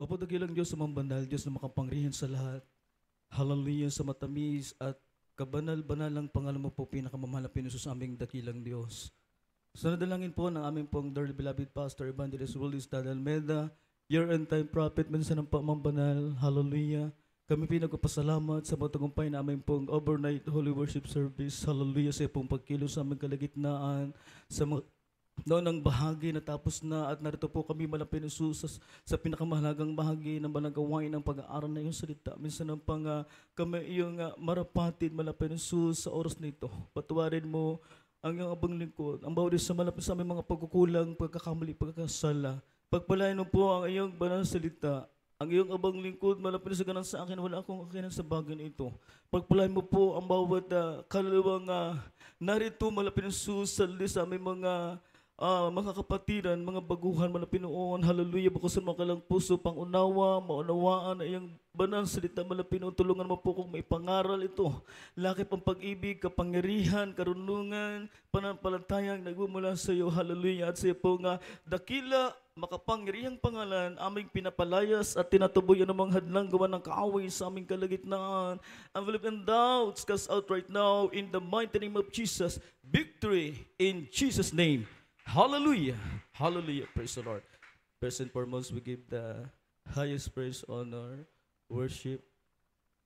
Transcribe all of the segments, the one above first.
Opo, dagilang Diyos sa banal, Diyos na makapangrihan sa lahat. Hallelujah sa matamis at kabanal-banalang banal pangalan mo po pinakamamahal na pinuso sa aming dakilang Diyos. Sana dalangin po ng aming pong dearly beloved pastor, Evangelist Willis Tad Almeida, year and time prophet, minsan ng pamambanal, hallelujah. Kami pinagpapasalamat sa matagumpay na aming pong overnight holy worship service, hallelujah sa pong pagkilos sa aming kalagitnaan, sa mga noon ang bahagi na tapos na at narito po kami malapit sa, sa pinakamahalagang bahagi ng banagawain ng pag-aaral na iyong salita. Minsan ang pang uh, kami iyong uh, marapatid malapit sa oras nito. Patuwarin mo ang iyong abang lingkod, ang bawat sa malapit sa aming mga pagkukulang, pagkakamali, pagkakasala. Pagpalain mo po ang iyong banal salita ang iyong abang lingkod malapit sa ganang sa akin, wala akong kakinan sa bagay na ito. Pagpalain mo po ang bawat uh, kaluluwang uh, narito malapit ng sa aming mga uh, mga kapatiran, mga baguhan, mga pinuon, hallelujah, bukasan mo kalang puso, pangunawa, maunawaan, ayang banal salita, mga pinuon, tulungan mo po kung maipangaral ito. Lakip pang pag-ibig, kapangyarihan, karunungan, panampalatayang nagmumula sa iyo, hallelujah, at sa iyo po nga, dakila, makapangyarihang pangalan, aming pinapalayas at tinatuboy ang mga hadlang gawa ng kaaway sa aming kalagitnaan. Envelope and doubts, cast out right now in the mighty name of Jesus. Victory in Jesus' name. Hallelujah. Hallelujah. Praise the Lord. First and foremost, we give the highest praise, honor, worship,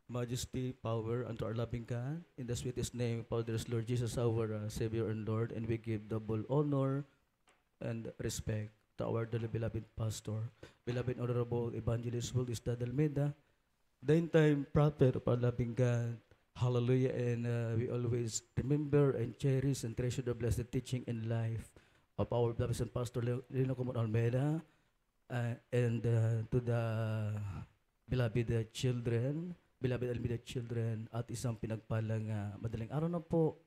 majesty, power unto our loving God. In the sweetest name Father, Lord Jesus, our uh, Savior and Lord, and we give double honor and respect to our dearly beloved pastor, beloved honorable evangelist Wilkista Dalmeda, the in-time prophet of our loving God. Hallelujah. And uh, we always remember and cherish and treasure the blessed teaching in life of our Blessed Pastor Lino Comon Almeida uh, and uh, to the beloved eh, children, beloved Almeida children at isang pinagpalang uh, madaling araw na po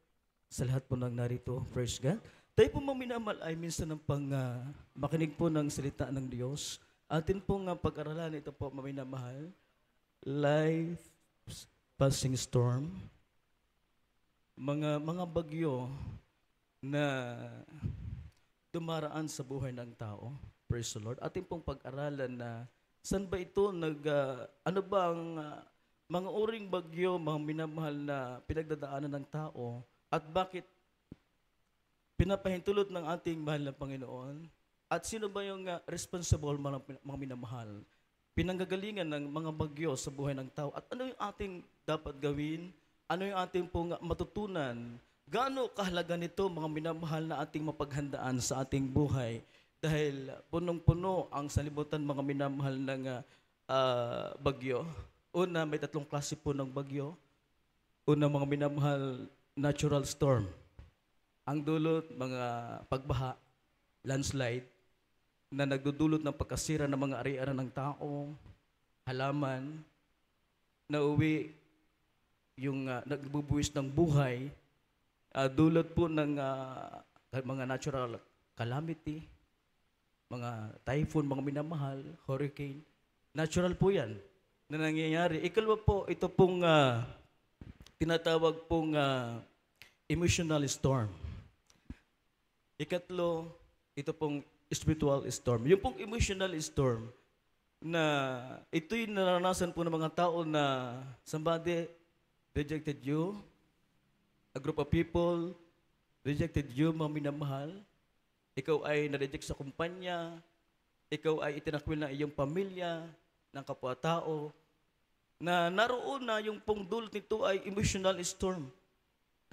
sa lahat po nang narito, praise God. Tayo po mga minamal ay minsan ng pang uh, makinig po ng salita ng Diyos. Atin pong uh, pag-aralan ito po mga minamahal, life passing storm, mga mga bagyo na dumaraan sa buhay ng tao. Praise the Lord. Atin pong pag-aralan na saan ba ito nag, uh, ano ba ang uh, mga uring bagyo, mga minamahal na pinagdadaanan ng tao at bakit pinapahintulot ng ating mahal na Panginoon? At sino ba yung uh, responsible mga, mga minamahal? Pinanggagalingan ng mga bagyo sa buhay ng tao at ano yung ating dapat gawin? Ano yung ating pong matutunan Gaano kahalaga nito mga minamahal na ating mapaghandaan sa ating buhay dahil punong-puno ang salibutan mga minamahal ng uh, bagyo. Una, may tatlong klase po ng bagyo. Una, mga minamahal, natural storm. Ang dulot, mga pagbaha, landslide, na nagdudulot ng pagkasira ng mga ari-ara ng tao, halaman, na uwi yung uh, nagbubuwis ng buhay, uh, dulot po ng uh, mga natural calamity, mga typhoon, mga minamahal, hurricane. Natural po yan na nangyayari. Ikalawa po, ito pong uh, tinatawag pong uh, emotional storm. Ikatlo, ito pong spiritual storm. Yung pong emotional storm, na ito'y naranasan po ng mga tao na somebody rejected you, a group of people rejected you, mga minamahal. Ikaw ay na-reject sa kumpanya. Ikaw ay itinakwil ng iyong pamilya, ng kapwa-tao. Na naroon na yung pong nito ay emotional storm,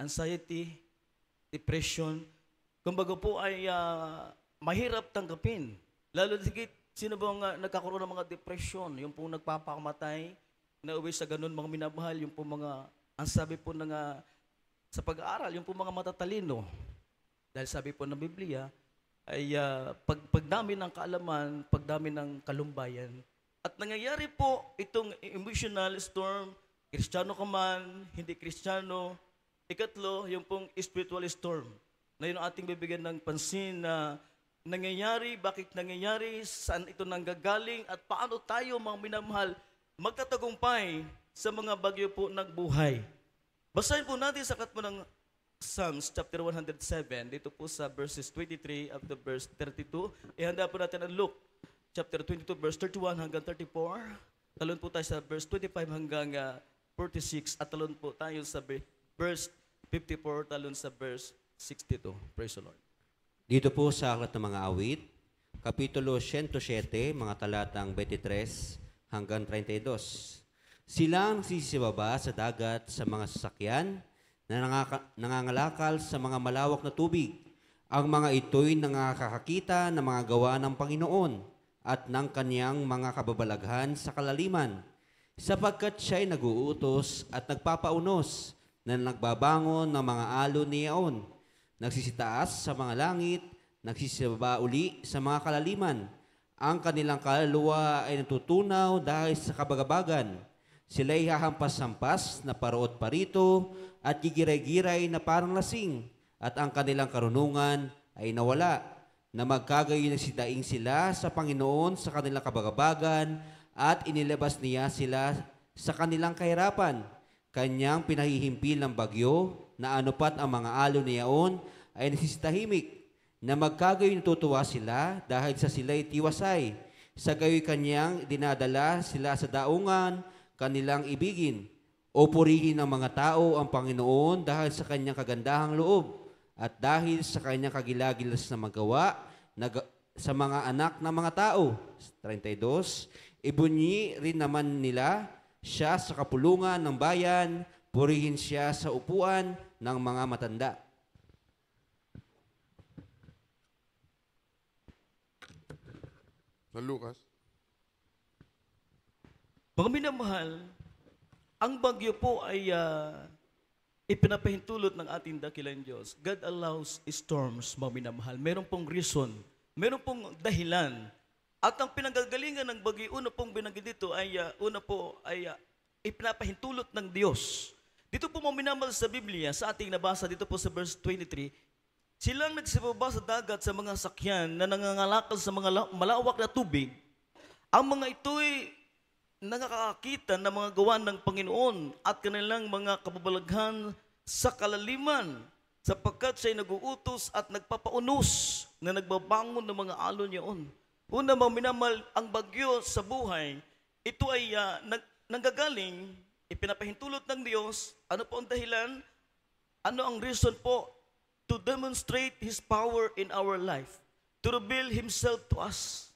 anxiety, depression. Kumbaga po ay uh, mahirap tanggapin. Lalo sigit, sino bang uh, nagkakaroon ng mga depression? Yung pong nagpapakamatay, na uwi sa ganun mga minamahal, yung pong mga, ang sabi po ng uh, sa pag-aaral, yung po mga matatalino, dahil sabi po ng Biblia, ay uh, pag, pagdami ng kaalaman, pagdami ng kalumbayan. At nangyayari po itong emotional storm, kristyano ka man, hindi kristyano. Ikatlo, yung pong spiritual storm na yun ang ating bibigyan ng pansin na nangyayari, bakit nangyayari, saan ito nanggagaling, at paano tayo mga minamahal magtatagumpay sa mga bagyo po ng buhay. Basahin po natin sa katmo ng Psalms chapter 107, dito po sa verses 23 up to verse 32. Ihanda po natin ang Luke chapter 22 verse 31 hanggang 34. Talon po tayo sa verse 25 hanggang 46 ah, at talon po tayo sa verse 54 talon sa verse 62. Praise the Lord. Dito po sa Aklat ng Mga Awit, Kapitulo 107, mga talatang 23 hanggang 32. Sila ang sisibaba sa dagat sa mga sasakyan na nangangalakal sa mga malawak na tubig. Ang mga ito'y nangakakakita ng mga gawa ng Panginoon at ng kaniyang mga kababalaghan sa kalaliman, sapagkat siya'y naguutos at nagpapaunos na nagbabangon ng mga alon niyaon, nagsisitaas sa mga langit, nagsisibaba uli sa mga kalaliman. Ang kanilang kaluluwa ay natutunaw dahil sa kabagabagan sila ay hahampas-hampas na paroot parito at gigiray-giray na parang lasing at ang kanilang karunungan ay nawala na magkagayo na sidaing sila sa Panginoon sa kanilang kabagabagan at inilabas niya sila sa kanilang kahirapan. Kanyang pinahihimpil ng bagyo na anupat ang mga alo niyaon ay nasistahimik na magkagayo natutuwa sila dahil sa sila'y tiwasay. Sa gayo'y kanyang dinadala sila sa daungan kanilang ibigin o purihin ng mga tao ang Panginoon dahil sa kanyang kagandahang loob at dahil sa kanyang kagilagilas na magawa sa mga anak ng mga tao. 32. Ibunyi rin naman nila siya sa kapulungan ng bayan, purihin siya sa upuan ng mga matanda. Sa Lucas? Mga minamahal, ang bagyo po ay uh, ipinapahintulot ng ating dakilang Diyos. God allows storms, mga minamahal. Meron pong reason, meron pong dahilan. At ang pinanggagalingan ng bagyo, una pong binanggit dito ay, uh, una po ay uh, ipinapahintulot ng Diyos. Dito po mga minamahal sa Biblia, sa ating nabasa dito po sa verse 23, silang nagsibaba sa dagat sa mga sakyan na nangangalakal sa mga malawak na tubig. Ang mga ito'y na nakakakita ng mga gawa ng Panginoon at kanilang mga kababalaghan sa kalaliman sapagkat siya'y naguutos at nagpapaunos na nagbabangon ng mga alon niyaon. Una mga minamal ang bagyo sa buhay, ito ay uh, nag, nanggagaling, ipinapahintulot ng Diyos, ano po ang dahilan? Ano ang reason po? To demonstrate His power in our life. To reveal Himself to us.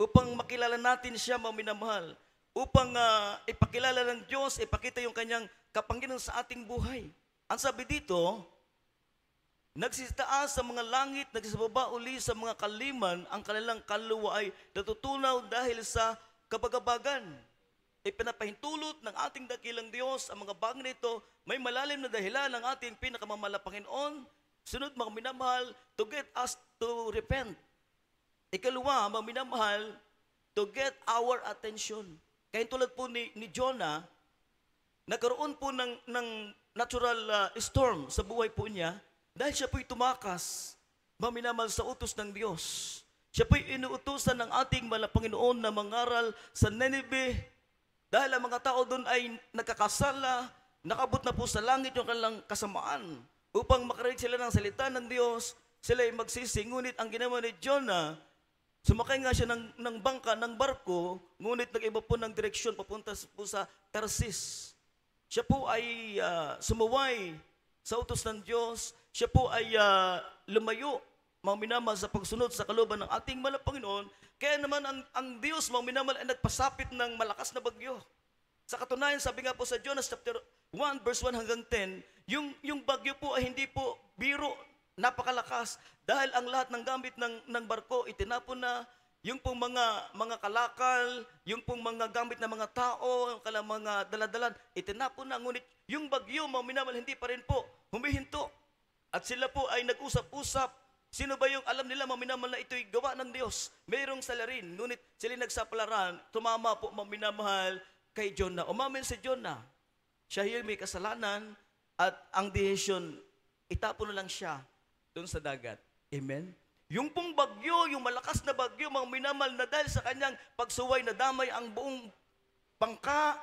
Upang makilala natin siya, mga minamahal upang uh, ipakilala ng Diyos, ipakita yung kanyang kapangyarihan sa ating buhay. Ang sabi dito, nagsitaas sa mga langit, nagsababa uli sa mga kaliman, ang kanilang kaluwa ay natutunaw dahil sa kabagabagan. Ipinapahintulot ng ating dakilang Diyos ang mga bagay na may malalim na dahilan ng ating pinakamamalapakinon, sunod mga minamahal, to get us to repent. Ikalawa, mga minamahal, to get our attention. Kaya tulad po ni, ni Jonah, nagkaroon po ng, ng natural uh, storm sa buhay po niya dahil siya po'y tumakas, maminamal sa utos ng Diyos. Siya po'y inuutusan ng ating Panginoon na mangaral sa Nineveh dahil ang mga tao doon ay nagkakasala, nakabot na po sa langit yung kanilang kasamaan. Upang makarinig sila ng salita ng Diyos, sila ay magsisi. Ngunit ang ginawa ni Jonah, Sumakay nga siya ng, ng bangka, ng barko, ngunit nag-iba po ng direksyon papunta po sa Tarsis. Siya po ay uh, sumuway sa utos ng Diyos. Siya po ay uh, lumayo, maminama sa pagsunod sa kaluban ng ating malapanginoon. Kaya naman ang, ang Diyos, maminama, ay nagpasapit ng malakas na bagyo. Sa katunayan, sabi nga po sa Jonas chapter 1 verse 1 hanggang 10, yung, yung bagyo po ay hindi po biro napakalakas dahil ang lahat ng gamit ng, ng barko itinapon na yung pong mga mga kalakal, yung pong mga gamit ng mga tao, kala mga daladalan, itinapon na. Ngunit yung bagyo, mga minamal, hindi pa rin po humihinto. At sila po ay nag-usap-usap. Sino ba yung alam nila, mga minamal, na ito'y gawa ng Diyos? Mayroong salarin. Ngunit sila nagsaplaran, tumama po, mga kay Jonah. Umamin si Jonah. Siya yung may kasalanan at ang desisyon, itapon na lang siya doon sa dagat. Amen? Yung pong bagyo, yung malakas na bagyo, mga minamal na dahil sa kanyang pagsuway na damay ang buong pangka,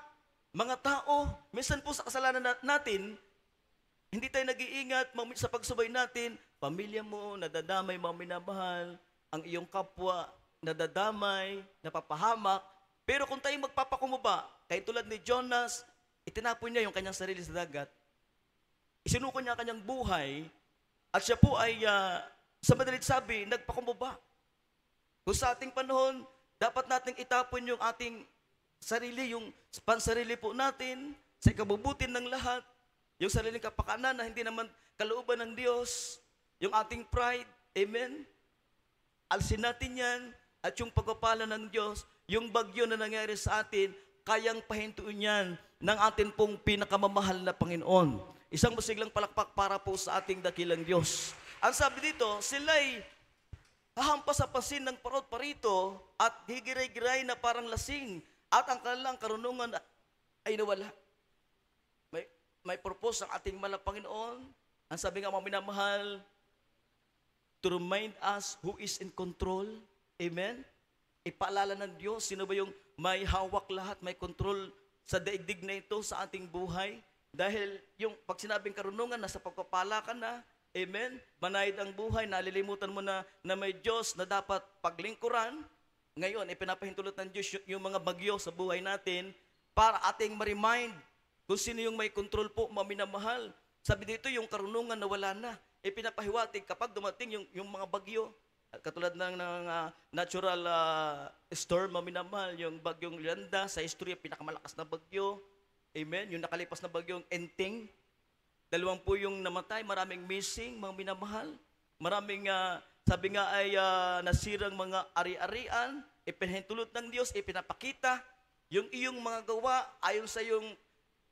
mga tao, minsan po sa kasalanan natin, hindi tayo nag-iingat sa pagsubay natin, pamilya mo, nadadamay, mga minamahal, ang iyong kapwa, nadadamay, napapahamak. Pero kung tayo magpapakumuba, kay tulad ni Jonas, itinapon niya yung kanyang sarili sa dagat, isinuko niya kanyang buhay, at siya po ay, uh, sa madalit sabi, nagpakumbaba. Kung sa ating panahon, dapat nating itapon yung ating sarili, yung pansarili po natin, sa ikabubutin ng lahat, yung sariling kapakanan na hindi naman kalooban ng Diyos, yung ating pride, amen? Alsin natin yan, at yung pagpapala ng Diyos, yung bagyo na nangyari sa atin, kayang pahintuin yan ng atin pong pinakamamahal na Panginoon. Isang masiglang palakpak para po sa ating dakilang Diyos. Ang sabi dito, sila'y hahampas sa pasin ng parot parito at higiray-giray na parang lasing at ang kanilang karunungan ay nawala. May, may purpose ang ating mala Panginoon. Ang sabi nga mga minamahal, to remind us who is in control. Amen? Ipaalala ng Diyos, sino ba yung may hawak lahat, may control sa daigdig na ito sa ating buhay? Dahil yung pag sinabing karunungan, nasa pagpapala ka na, amen, manayad ang buhay, nalilimutan mo na, na may Diyos na dapat paglingkuran. Ngayon, ipinapahintulot ng Diyos yung mga bagyo sa buhay natin para ating ma-remind kung sino yung may control po, maminamahal. Sabi dito, yung karunungan na wala na, ipinapahiwatig kapag dumating yung, yung mga bagyo. Katulad ng, ng uh, natural uh, storm, maminamahal, yung bagyong Yolanda, sa istorya, pinakamalakas na bagyo Amen? Yung nakalipas na bagyong Enting, dalawang po yung namatay, maraming missing, mga minamahal, maraming, uh, sabi nga ay uh, nasirang mga ari-arian, ipinahintulot ng Diyos, ipinapakita, yung iyong mga gawa ayon sa iyong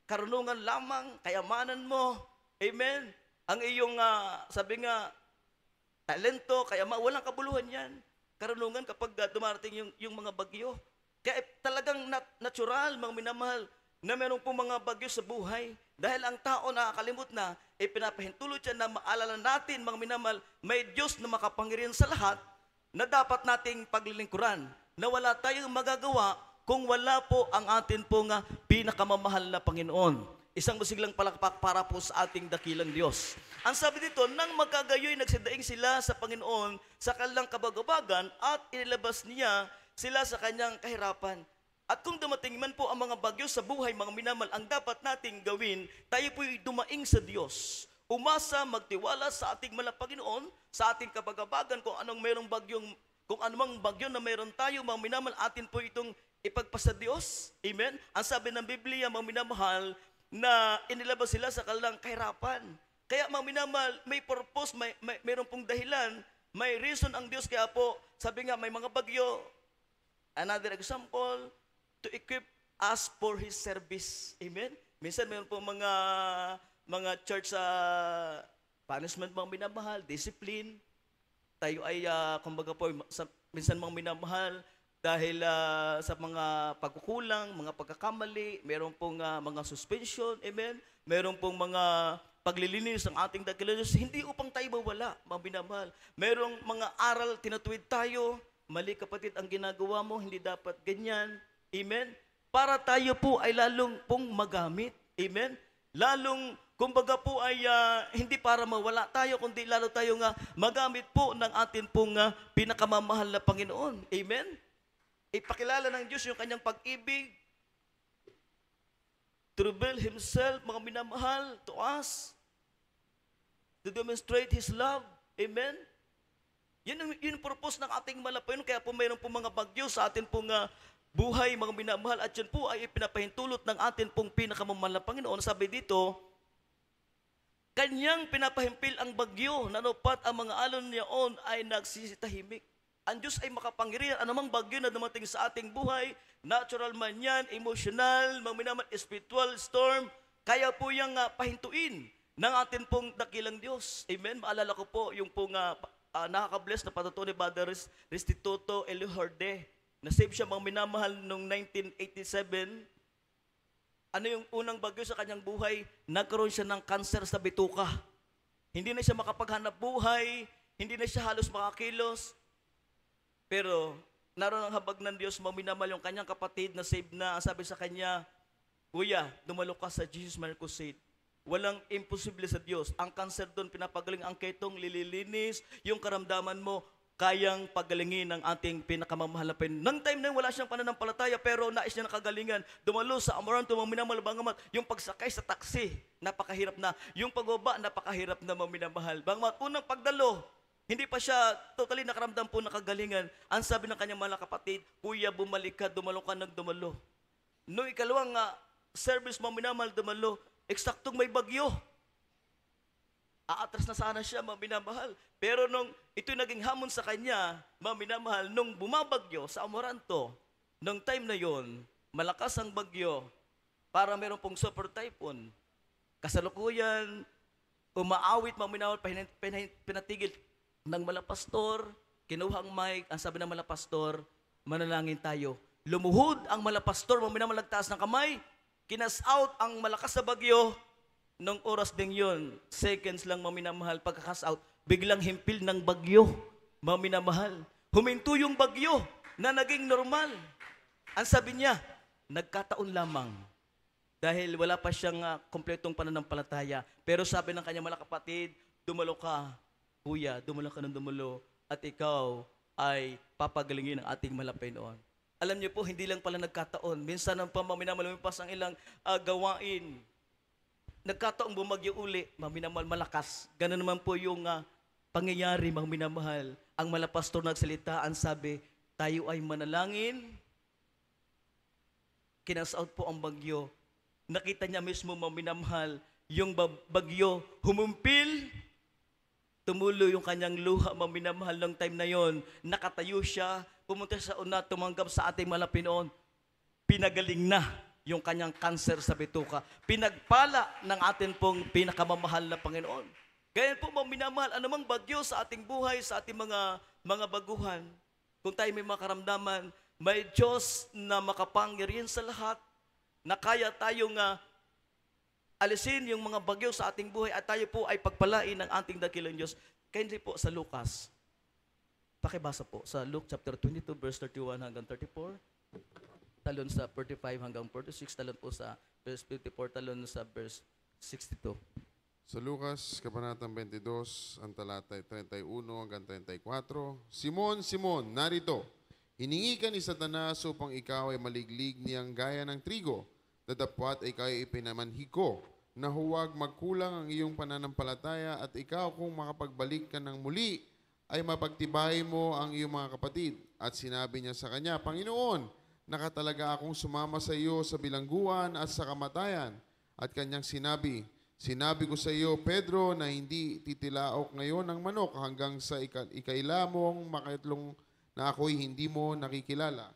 karunungan lamang, kayamanan mo. Amen? Ang iyong, uh, sabi nga, talento, kaya walang kabuluhan yan. Karunungan kapag uh, dumarating yung, yung mga bagyo. Kaya talagang nat- natural, mga minamahal, na meron pong mga bagyo sa buhay. Dahil ang tao nakakalimot na, ay eh, pinapahintulot siya na maalala natin, mga minamal, may Diyos na makapangyarihan sa lahat na dapat nating paglilingkuran, na wala tayong magagawa kung wala po ang atin pong ah, pinakamamahal na Panginoon. Isang masiglang palakpak para po sa ating dakilang Diyos. Ang sabi dito, nang magkagayoy nagsidaing sila sa Panginoon sa kanilang kabagabagan at inilabas niya sila sa kanyang kahirapan. At kung dumating man po ang mga bagyo sa buhay, mga minamal, ang dapat nating gawin, tayo po'y dumaing sa Diyos. Umasa, magtiwala sa ating malapaginoon, sa ating kabagabagan, kung anong mayroong bagyong, kung anumang bagyo na mayroon tayo, mga minamal, atin po itong ipagpasa Diyos. Amen? Ang sabi ng Biblia, mga minamahal, na inilabas sila sa kalang kahirapan. Kaya mga minamahal, may purpose, may, may, mayroon pong dahilan, may reason ang Diyos. Kaya po, sabi nga, may mga bagyo. Another example, to equip us for His service. Amen? Minsan mayroon po mga, mga church sa uh, punishment mga minamahal, discipline. Tayo ay, uh, kumbaga po, sa, minsan mga minamahal, dahil uh, sa mga pagkukulang, mga pagkakamali, meron pong uh, mga suspension, amen? Meron pong mga paglilinis ng ating dakilanos, hindi upang tayo mawala, mga binamahal. Merong mga aral, tinatuwid tayo, mali kapatid ang ginagawa mo, hindi dapat ganyan. Amen? Para tayo po ay lalong pong magamit. Amen? Lalong, kumbaga po ay uh, hindi para mawala tayo, kundi lalo tayo nga magamit po ng atin pong uh, pinakamamahal na Panginoon. Amen? Ipakilala ng Diyos yung kanyang pag-ibig, to reveal Himself, mga minamahal, to us, to demonstrate His love. Amen? Yan ang yun purpose ng ating malapin. Kaya po mayroon po mga bagyo sa atin pong uh, buhay, mga minamahal, at yun po ay ipinapahintulot ng atin pong pinakamamahal na Panginoon. Sabi dito, Kanyang pinapahimpil ang bagyo, nanupat ang mga alon niyaon ay nagsisitahimik. Ang Diyos ay makapangyarihan. Anumang bagyo na dumating sa ating buhay, natural man yan, emotional, maminaman, spiritual storm, kaya po yung uh, ah, pahintuin ng atin pong dakilang Diyos. Amen? Maalala ko po yung pong uh, uh, nakaka-bless na patuto ni Brother Restituto Eluhorde Nasave siya mga minamahal noong 1987. Ano yung unang bagyo sa kanyang buhay? Nagkaroon siya ng cancer sa bituka. Hindi na siya makapaghanap buhay, hindi na siya halos makakilos. Pero naroon ang habag ng Diyos, maminamal yung kanyang kapatid na save na. Ang sabi sa kanya, Kuya, dumalo ka sa Jesus Marcos 8. Walang imposible sa Diyos. Ang cancer doon, pinapagaling ang ketong, lililinis, yung karamdaman mo, kayang pagalingin ng ating pinakamamahalapin. Nang time na yun, wala siyang pananampalataya, pero nais niya nakagalingan. Dumalo sa Amaran, minamalabang amat. Yung pagsakay sa taksi, napakahirap na. Yung pagbaba, napakahirap na maminamahal. Bangamat, unang pagdalo, hindi pa siya totally nakaramdam po ng kagalingan. Ang sabi ng kanyang mga kapatid, Kuya, bumalik ka, dumalo ka, nagdumalo. No, ikalawang uh, service mo minamahal, dumalo. Eksaktong may bagyo aatras na sana siya, mga minamahal. Pero nung ito naging hamon sa kanya, mga minamahal, nung bumabagyo sa Amoranto, nung time na yon, malakas ang bagyo para meron pong super typhoon. Kasalukuyan, umaawit, mga minamahal, pinatigil ng malapastor, kinuhang mic, ang sabi ng malapastor, manalangin tayo. Lumuhod ang malapastor, mga minamahal, nagtaas ng kamay, kinas out ang malakas na bagyo, Nung oras ding yun, seconds lang maminamahal, pagka-cast out, biglang himpil ng bagyo, maminamahal. Huminto yung bagyo na naging normal. Ang sabi niya, nagkataon lamang dahil wala pa siyang uh, ah, kompletong pananampalataya. Pero sabi ng kanya mga kapatid, dumalo ka, kuya, dumalo ka ng dumalo, at ikaw ay papagalingin ng ating malapay noon. Alam niyo po, hindi lang pala nagkataon. Minsan ang pamaminamalumipas ang ilang uh, gawain nagkataong bumagyo uli, mga malakas. Ganun naman po yung uh, pangyayari, mga minamahal. Ang malapastor nagsalita, ang sabi, tayo ay manalangin, kinasout po ang bagyo. Nakita niya mismo, mga minamahal, yung bagyo humumpil, tumulo yung kanyang luha, mga minamahal ng time na yon. Nakatayo siya, pumunta sa una, tumanggap sa ating malapinoon, pinagaling na yung kanyang cancer sa bituka. Pinagpala ng atin pong pinakamamahal na Panginoon. Ganyan po mga minamahal, anumang bagyo sa ating buhay, sa ating mga, mga baguhan, kung tayo may makaramdaman, may Diyos na makapangyarihan sa lahat, na kaya tayong uh, alisin yung mga bagyo sa ating buhay at tayo po ay pagpalain ng ating dakilang Diyos. Kindly po sa Lucas. Pakibasa po sa Luke chapter 22 verse 31 hanggang 34 talon sa 45 hanggang 46, talon po sa verse 54, talon sa verse 62. Sa Lucas, Kabanatang 22, ang talata 31 hanggang 34, Simon, Simon, narito, hiningi ka ni Satanas upang ikaw ay maliglig niyang gaya ng trigo, dadapwat ikaw ay ipinamanhi ko, na huwag magkulang ang iyong pananampalataya at ikaw kung makapagbalik ka ng muli, ay mapagtibay mo ang iyong mga kapatid. At sinabi niya sa kanya, Panginoon, nakatalaga akong sumama sa iyo sa bilangguan at sa kamatayan. At kanyang sinabi, Sinabi ko sa iyo, Pedro, na hindi titilaok ngayon ng manok hanggang sa ika- ikaila mong makatlong na ako'y hindi mo nakikilala.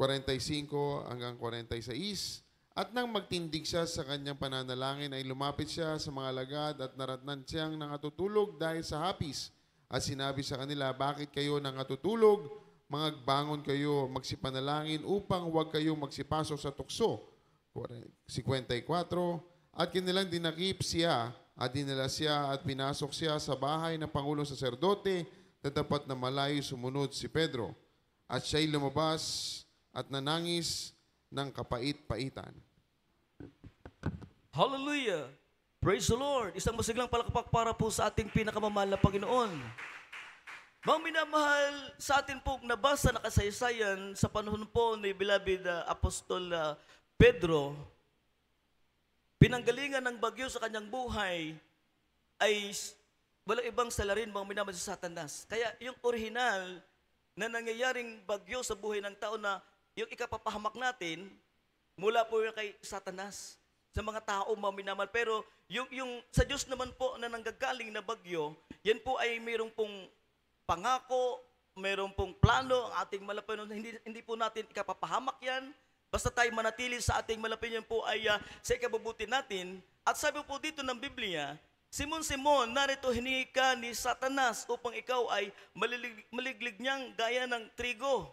45 hanggang 46. At nang magtindig siya sa kanyang pananalangin ay lumapit siya sa mga lagad at naratnan siyang nangatutulog dahil sa hapis. At sinabi sa kanila, bakit kayo nangatutulog? magbangon kayo, magsipanalangin upang huwag kayong magsipasok sa tukso. 54. At kinilang dinakip siya at dinala siya at pinasok siya sa bahay ng Pangulong Saserdote na dapat na malayo sumunod si Pedro. At siya'y lumabas at nanangis ng kapait-paitan. Hallelujah! Praise the Lord! Isang masiglang palakpak para po sa ating pinakamamahal na Panginoon. Mga minamahal, sa atin pong nabasa na kasaysayan sa panahon po ni Beloved uh, Apostol uh, Pedro, pinanggalingan ng bagyo sa kanyang buhay ay walang ibang salarin mga minamahal sa satanas. Kaya yung orihinal na nangyayaring bagyo sa buhay ng tao na yung ikapapahamak natin, mula po yung kay satanas sa mga tao mga minamahal. Pero yung, yung sa Diyos naman po na nanggagaling na bagyo, yan po ay mayroong pong pangako, meron pong plano ang ating malapitan. Hindi, hindi po natin ikapapahamak yan. Basta tayo manatili sa ating malapit po ay uh, sa ikabubuti natin. At sabi po dito ng Biblia, Simon-Simon, narito hiningi ka ni Satanas upang ikaw ay malilig, maliglig niyang gaya ng trigo.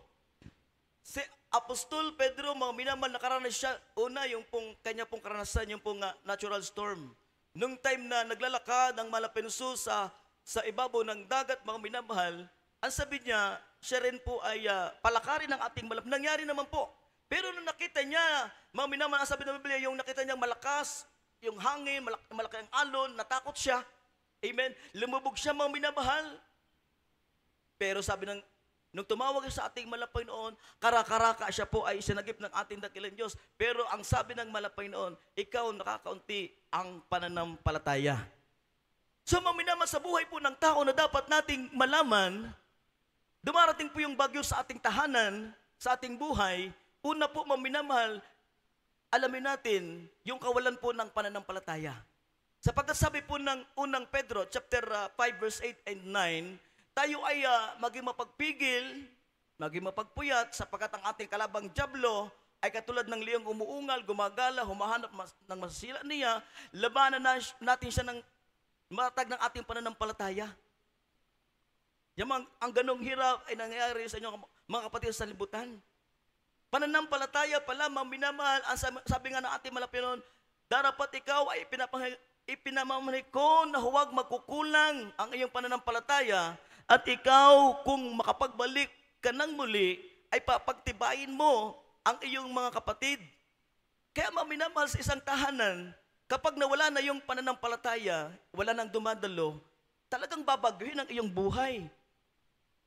Si Apostol Pedro, mga minamal, nakaranas siya. Una, yung pong, kanya pong karanasan, yung pong uh, natural storm. Nung time na naglalakad ang malapinuso sa sa ibabaw ng dagat, mga minamahal, ang sabi niya, siya rin po ay uh, palakarin ng ating malap. Nangyari naman po. Pero nung nakita niya, mga minamahal, ang sabi ng Biblia, yung nakita niya malakas, yung hangin, malak malaki ang alon, natakot siya. Amen. Lumubog siya, mga minamahal. Pero sabi ng Nung tumawag sa ating malapay noon, karakaraka siya po ay sinagip ng ating dakilang Diyos. Pero ang sabi ng malapay noon, ikaw nakakaunti ang pananampalataya. So maminama sa buhay po ng tao na dapat nating malaman, dumarating po yung bagyo sa ating tahanan, sa ating buhay, una po maminamahal, alamin natin yung kawalan po ng pananampalataya. Sapagkat sabi po ng unang Pedro, chapter 5, ah, verse 8 and 9, tayo ay uh, maging mapagpigil, maging mapagpuyat, sapagkat ang ating kalabang jablo ay katulad ng liyong umuungal, gumagala, humahanap mas, ng masasila niya, labanan na, natin siya ng Matag ng ating pananampalataya. Yamang, ang ganong hirap ay nangyayari sa inyo, mga kapatid sa libutan. Pananampalataya pa lamang minamahal, ang sabi nga ng ating malapinon, darapat ikaw ay ipinapang, ipinamamahal ko na huwag magkukulang ang iyong pananampalataya at ikaw kung makapagbalik ka nang muli ay papagtibayin mo ang iyong mga kapatid. Kaya maminamahal sa isang tahanan Kapag nawala na yung pananampalataya, wala nang dumadalo, talagang babaguhin ang iyong buhay.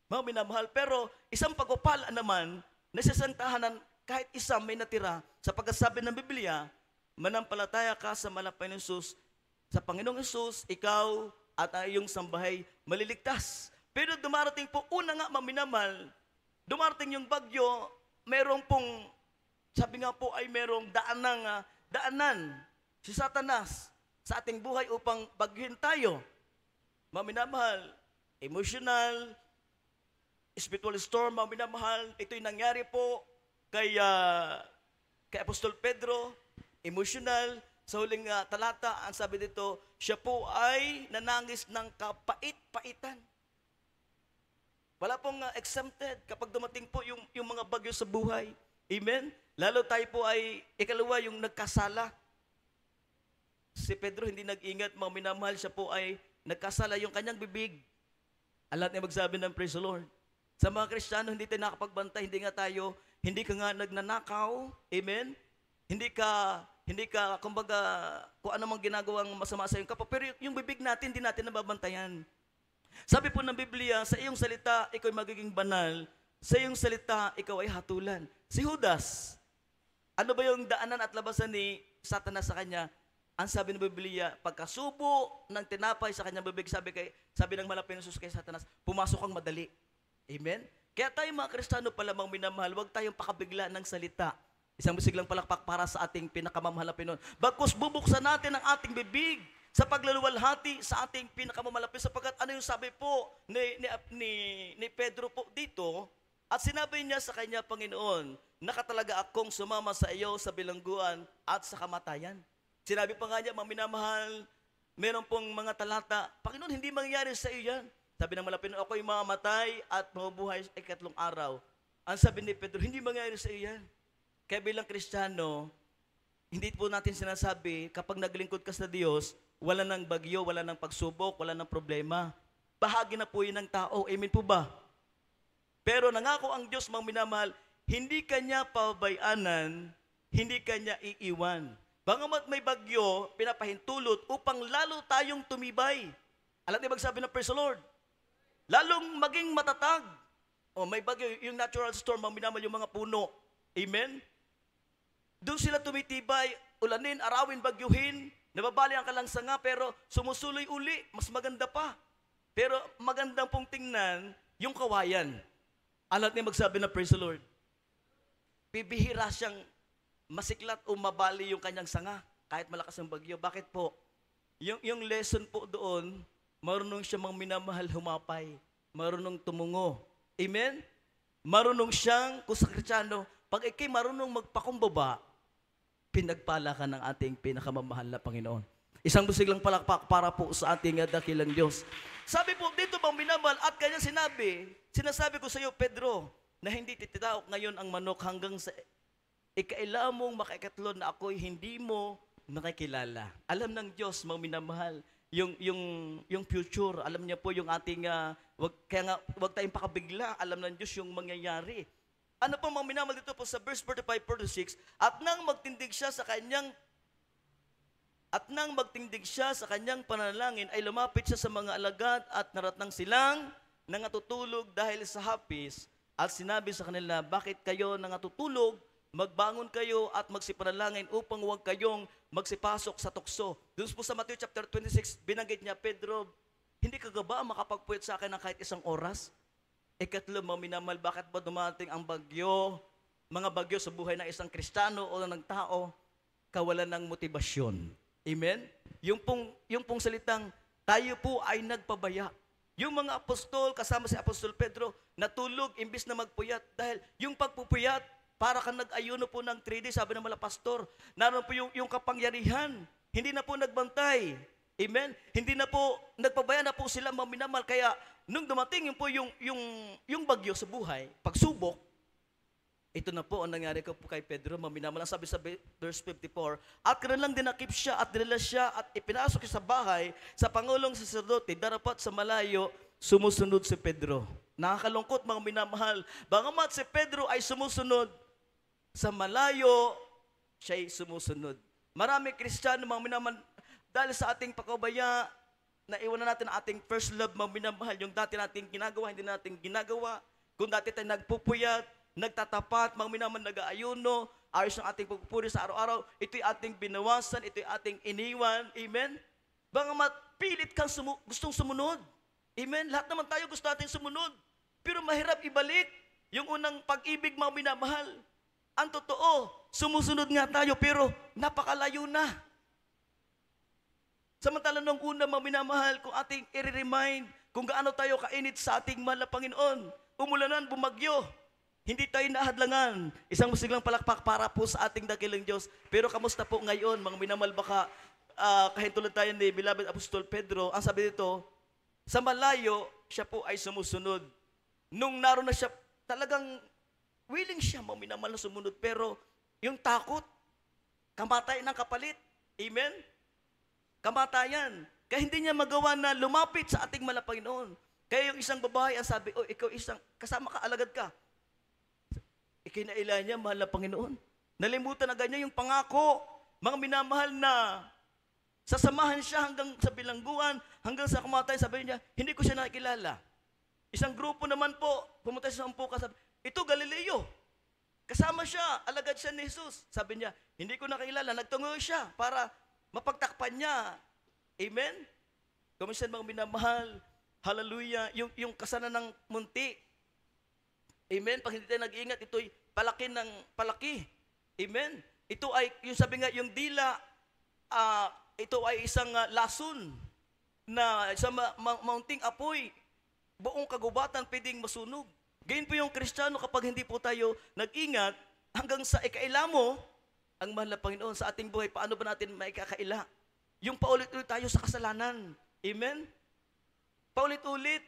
Mga minamahal, pero isang pagpapala naman nasasantahanan kahit isa may natira sa pagkasabi ng Biblia, manampalataya ka sa malapay ng Isus, sa Panginoong Isus, ikaw at ang iyong sambahay maliligtas. Pero dumarating po, una nga maminamal, dumarating yung bagyo, meron pong, sabi nga po ay merong daan ng, uh, daanan si Satanas sa ating buhay upang bagyuhin tayo. Maminamahal, emotional, spiritual storm, maminamahal, ito'y nangyari po kay, uh, kay Apostol Pedro, emotional, sa huling uh, talata, ang sabi dito, siya po ay nanangis ng kapait-paitan. Wala pong uh, exempted kapag dumating po yung, yung mga bagyo sa buhay. Amen? Lalo tayo po ay ikalawa yung nagkasala. Si Pedro hindi nag-ingat, mga minamahal siya po ay nagkasala yung kanyang bibig. Alat niya magsabi ng praise the Lord. Sa mga Kristiyano, hindi tayo nakapagbantay, hindi nga tayo, hindi ka nga nagnanakaw, amen? Hindi ka, hindi ka, kumbaga, kung ano mang ginagawang masama sa iyong kapwa, pero yung bibig natin, hindi natin nababantayan. Sabi po ng Biblia, sa iyong salita, ikaw ay magiging banal. Sa iyong salita, ikaw ay hatulan. Si Judas, ano ba yung daanan at labasan ni Satanas sa kanya? Ang sabi ng Biblia, pagkasubo ng tinapay sa kanyang bibig, sabi, kay, sabi ng malapit ng Jesus kay Satanas, pumasok kang madali. Amen? Kaya tayo mga Kristiyano pa lamang minamahal, huwag tayong pakabigla ng salita. Isang musiglang palakpak para sa ating pinakamamahal na Pinoon. Bagkus bubuksan natin ang ating bibig sa paglaluwalhati sa ating pinakamamalapit sapagkat ano yung sabi po ni, ni, ni, ni Pedro po dito at sinabi niya sa kanya, Panginoon, nakatalaga akong sumama sa iyo sa bilangguan at sa kamatayan. Sinabi pa nga niya, mga minamahal, meron pong mga talata, Panginoon, hindi mangyari sa iyo yan. Sabi ng malapit, ako'y mamatay at mabubuhay sa ikatlong araw. Ang sabi ni Pedro, hindi mangyari sa iyo yan. Kaya bilang Kristiyano, hindi po natin sinasabi, kapag naglingkod ka sa Diyos, wala nang bagyo, wala nang pagsubok, wala nang problema. Bahagi na po yun ng tao. Amen po ba? Pero nangako ang Diyos, mga minamahal, hindi kanya pabayanan, hindi kanya iiwan. Bangamat may bagyo, pinapahintulot upang lalo tayong tumibay. Alam niyo sabi ng Praise the Lord? Lalong maging matatag. O oh, may bagyo, yung natural storm ang minamal yung mga puno. Amen? Doon sila tumitibay, ulanin, arawin, bagyuhin, nababali ang kalangsanga, pero sumusuloy uli, mas maganda pa. Pero magandang pong tingnan yung kawayan. Alat niya magsabi na praise the Lord. Bibihira siyang masiklat o mabali yung kanyang sanga kahit malakas ang bagyo. Bakit po? Yung, yung lesson po doon, marunong siya mang minamahal humapay. Marunong tumungo. Amen? Marunong siyang, kung sa kristyano, pag ikay marunong magpakumbaba, pinagpala ka ng ating pinakamamahal na Panginoon. Isang busiglang palakpak para po sa ating dakilang Diyos. Sabi po dito bang minamahal at kanya sinabi, sinasabi ko sa iyo, Pedro, na hindi tititaok ngayon ang manok hanggang sa Ikaila mong makikatlo na ako'y hindi mo nakikilala. Alam ng Diyos, mga minamahal, yung yung yung future. Alam niya po yung ating uh, wag kaya nga wag tayong pakabigla. Alam ng Diyos yung mangyayari. Ano pa mga minamahal dito po sa verse 45 46 at nang magtindig siya sa kanyang at nang magtindig siya sa kanyang panalangin ay lumapit siya sa mga alagad at naratnang silang nangatutulog dahil sa hapis at sinabi sa kanila, bakit kayo nangatutulog magbangon kayo at magsipanalangin upang huwag kayong magsipasok sa tukso. Doon po sa Matthew chapter 26, binanggit niya, Pedro, hindi ka ba makapagpuyat sa akin ng kahit isang oras? Ikatlo, maminamal, bakit ba dumating ang bagyo, mga bagyo sa buhay ng isang kristyano o ng tao? Kawalan ng motibasyon. Amen? Yung pong, yung pong salitang, tayo po ay nagpabaya. Yung mga apostol, kasama si Apostol Pedro, natulog imbis na magpuyat dahil yung pagpupuyat para kang nag-ayuno po ng 3D, sabi ng mga pastor, naroon po yung, yung kapangyarihan. Hindi na po nagbantay. Amen? Hindi na po, nagpabaya na po sila maminamal. Kaya, nung dumating yung po yung, yung, yung bagyo sa buhay, pagsubok, ito na po ang nangyari ko po kay Pedro, maminamal sabi sa verse 54, at kanan lang dinakip siya at dinala siya at ipinasok siya sa bahay sa Pangulong Sacerdote, darapat sa malayo, sumusunod si Pedro. Nakakalungkot mga minamahal. Bangamat si Pedro ay sumusunod sa malayo, siya'y sumusunod. Marami Kristiyano mga minaman, dahil sa ating pakabaya, naiwanan natin ating first love, mga minamahal, yung dati nating ginagawa, hindi natin ginagawa. Kung dati tayo nagpupuyat, nagtatapat, mga minaman nag-aayuno, ayos ng ating pagpupuri sa araw-araw, ito'y ating binawasan, ito'y ating iniwan. Amen? Baka mapilit kang sumu- gustong sumunod. Amen? Lahat naman tayo gusto natin sumunod. Pero mahirap ibalik yung unang pag-ibig, mga minamahal. Ang totoo, sumusunod nga tayo pero napakalayo na. Samantala nung una maminamahal kung ating i-remind kung gaano tayo kainit sa ating mahal na Panginoon. Umulanan, bumagyo. Hindi tayo nahadlangan. Isang musiglang palakpak para po sa ating dakilang Diyos. Pero kamusta po ngayon, mga minamahal baka uh, kahintulad tayo ni Beloved Apostol Pedro, ang sabi dito, sa malayo, siya po ay sumusunod. Nung naroon na siya, talagang Willing siya maminamahal na sumunod, pero yung takot, kamatay ng kapalit. Amen? Kamatayan. Kaya hindi niya magawa na lumapit sa ating malapanginoon. Kaya yung isang babae ang sabi, oh, ikaw isang, kasama ka, alagad ka. Ikinailan niya, mahal na Panginoon. Nalimutan na ganyan yung pangako, mga minamahal na sasamahan siya hanggang sa bilangguan, hanggang sa kumatay, sabi niya, hindi ko siya nakikilala. Isang grupo naman po, pumunta sa sampuka, sabi, ito Galileo. Kasama siya, alagad siya ni Jesus. Sabi niya, hindi ko nakilala. Nagtungo siya para mapagtakpan niya. Amen? Kumisan mga minamahal, hallelujah, yung, yung kasana ng munti. Amen? Pag hindi tayo nag-iingat, ito'y palaki ng palaki. Amen? Ito ay, yung sabi nga, yung dila, uh, ito ay isang uh, lason na sa ma- ma- mounting apoy, buong kagubatan pwedeng masunog. Gayun po yung kristyano kapag hindi po tayo nag-ingat hanggang sa ikaila mo ang mahal na Panginoon sa ating buhay. Paano ba natin maikakaila? Yung paulit-ulit tayo sa kasalanan. Amen? Paulit-ulit.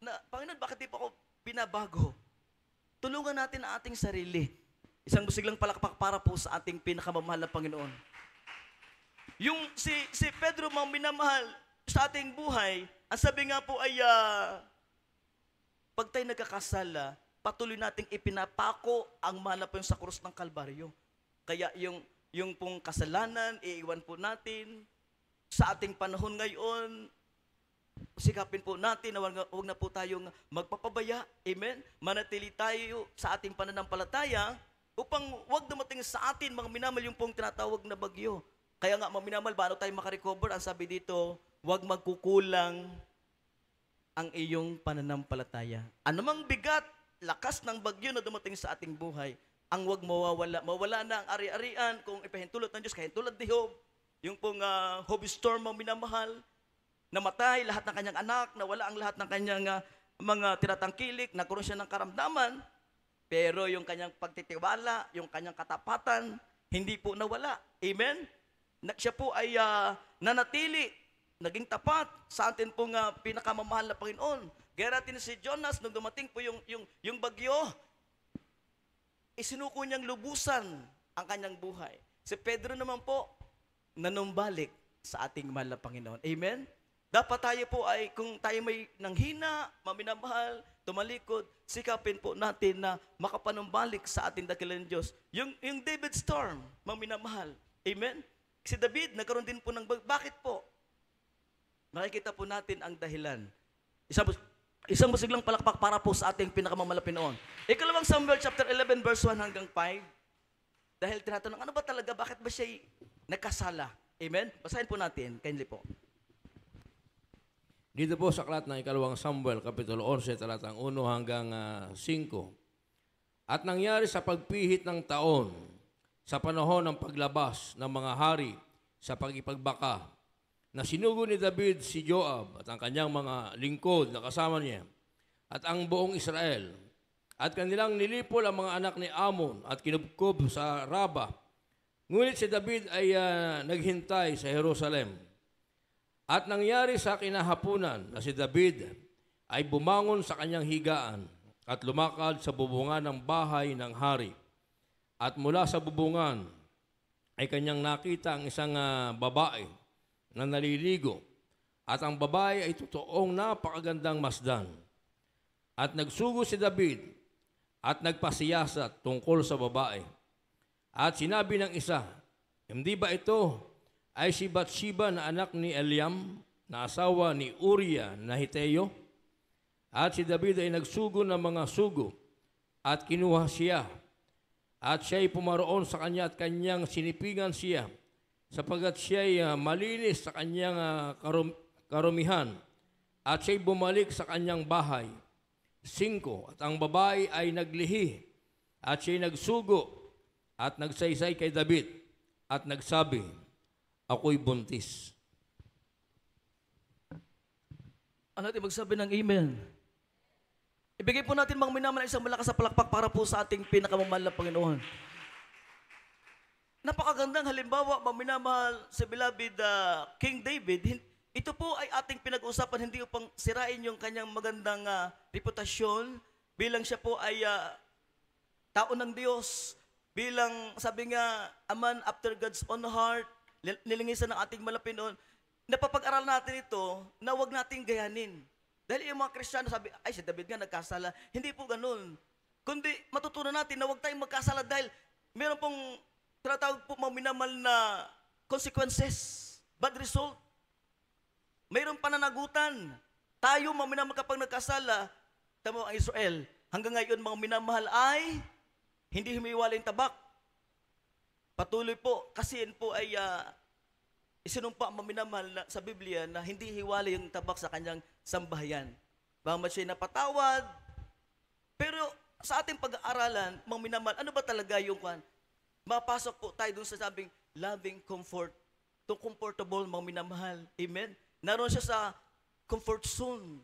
Na, Panginoon, bakit di pa ako pinabago? Tulungan natin ang ating sarili. Isang busiglang palakpak para po sa ating pinakamamahal na Panginoon. Yung si, si Pedro mang minamahal sa ating buhay, ang sabi nga po ay, uh, pag tayo nagkakasala, patuloy nating ipinapako ang mana po yung sa krus ng Kalbaryo. Kaya yung, yung pong kasalanan, iiwan po natin. Sa ating panahon ngayon, sikapin po natin na wag, na po tayong magpapabaya. Amen? Manatili tayo sa ating pananampalataya upang wag dumating sa atin mga minamal yung pong tinatawag na bagyo. Kaya nga, mga minamal, paano tayo makarecover? Ang sabi dito, wag magkukulang ang iyong pananampalataya. Anumang bigat, lakas ng bagyo na dumating sa ating buhay, ang wag mawawala. Mawala na ang ari-arian kung ipahintulot ng Diyos, kahintulad ni Job, yung pong uh, Job storm mo minamahal, namatay lahat ng kanyang anak, nawala ang lahat ng kanyang uh, mga tinatangkilik, nagkaroon siya ng karamdaman, pero yung kanyang pagtitiwala, yung kanyang katapatan, hindi po nawala. Amen? Na, siya po ay uh, nanatili naging tapat sa atin pong uh, pinakamamahal na Panginoon. Gaya natin si Jonas, nung dumating po yung, yung, yung bagyo, isinuko niyang lubusan ang kanyang buhay. Si Pedro naman po, nanumbalik sa ating mahal na Panginoon. Amen? Dapat tayo po ay, kung tayo may nanghina, maminamahal, tumalikod, sikapin po natin na makapanumbalik sa ating dakilan Diyos. Yung, yung David Storm, maminamahal. Amen? Si David, nagkaroon din po ng, bakit po? Nakikita po natin ang dahilan. Isang, isang musiglang palakpak para po sa ating pinakamamalapin noon. Ikalawang Samuel chapter 11 verse 1 hanggang 5. Dahil tinatanong, ano ba talaga, bakit ba siya nakasala? Amen? Basahin po natin, kindly po. Dito po sa aklat ng ikalawang Samuel, Kapitulo 11, talatang 1 hanggang 5. Ah, At nangyari sa pagpihit ng taon, sa panahon ng paglabas ng mga hari, sa pagipagbaka, na sinugo ni David si Joab at ang kanyang mga lingkod na kasama niya at ang buong Israel. At kanilang nilipol ang mga anak ni Amon at kinubkob sa Raba. Ngunit si David ay uh, naghintay sa Jerusalem. At nangyari sa kinahapunan na si David ay bumangon sa kanyang higaan at lumakad sa bubungan ng bahay ng hari. At mula sa bubungan ay kanyang nakita ang isang uh, babae na naliligo at ang babae ay totoong napakagandang masdan. At nagsugo si David at nagpasiyasa tungkol sa babae. At sinabi ng isa, hindi ba ito ay si Bathsheba na anak ni Eliam, na asawa ni Uriah na Hiteo? At si David ay nagsugo ng mga sugo at kinuha siya. At siya ay pumaroon sa kanya at kanyang sinipingan siya sapagat siya ay uh, malinis sa kanyang uh, karum- karumihan at siya'y bumalik sa kanyang bahay. Singko, at ang babae ay naglihi at siya'y nagsugo at nagsaysay kay David at nagsabi, Ako'y buntis. Ano natin magsabi ng Amen? Ibigay po natin mga minaman isang malakas sa palakpak para po sa ating pinakamamahal na Panginoon. Napakagandang halimbawa, maminamahal si beloved uh, King David, ito po ay ating pinag-uusapan hindi upang sirain yung kanyang magandang uh, reputasyon bilang siya po ay uh, tao ng Diyos, bilang sabi nga, a man after God's own heart, nilingisan ng ating malapinoon, napapag-aral natin ito na huwag nating gayanin. Dahil yung mga Kristiyano sabi, ay si David nga nagkasala. Hindi po ganun. Kundi matutunan natin na huwag tayong magkasala dahil meron pong tinatawag po mga minamal na consequences, bad result. Mayroon pananagutan. Tayo mga minamahal kapag nagkasala, tamo ang Israel, hanggang ngayon mga minamahal ay hindi humiwalay ang tabak. Patuloy po, kasi yun po ay uh, isinumpa ang minamahal na, sa Biblia na hindi hiwalay yung tabak sa kanyang sambahayan. Bagamat siya napatawad, pero sa ating pag-aaralan, mga minamahal, ano ba talaga yung Mapasok po tayo dun sa sabing loving comfort to comfortable mga minamahal. Amen? Naroon siya sa comfort zone.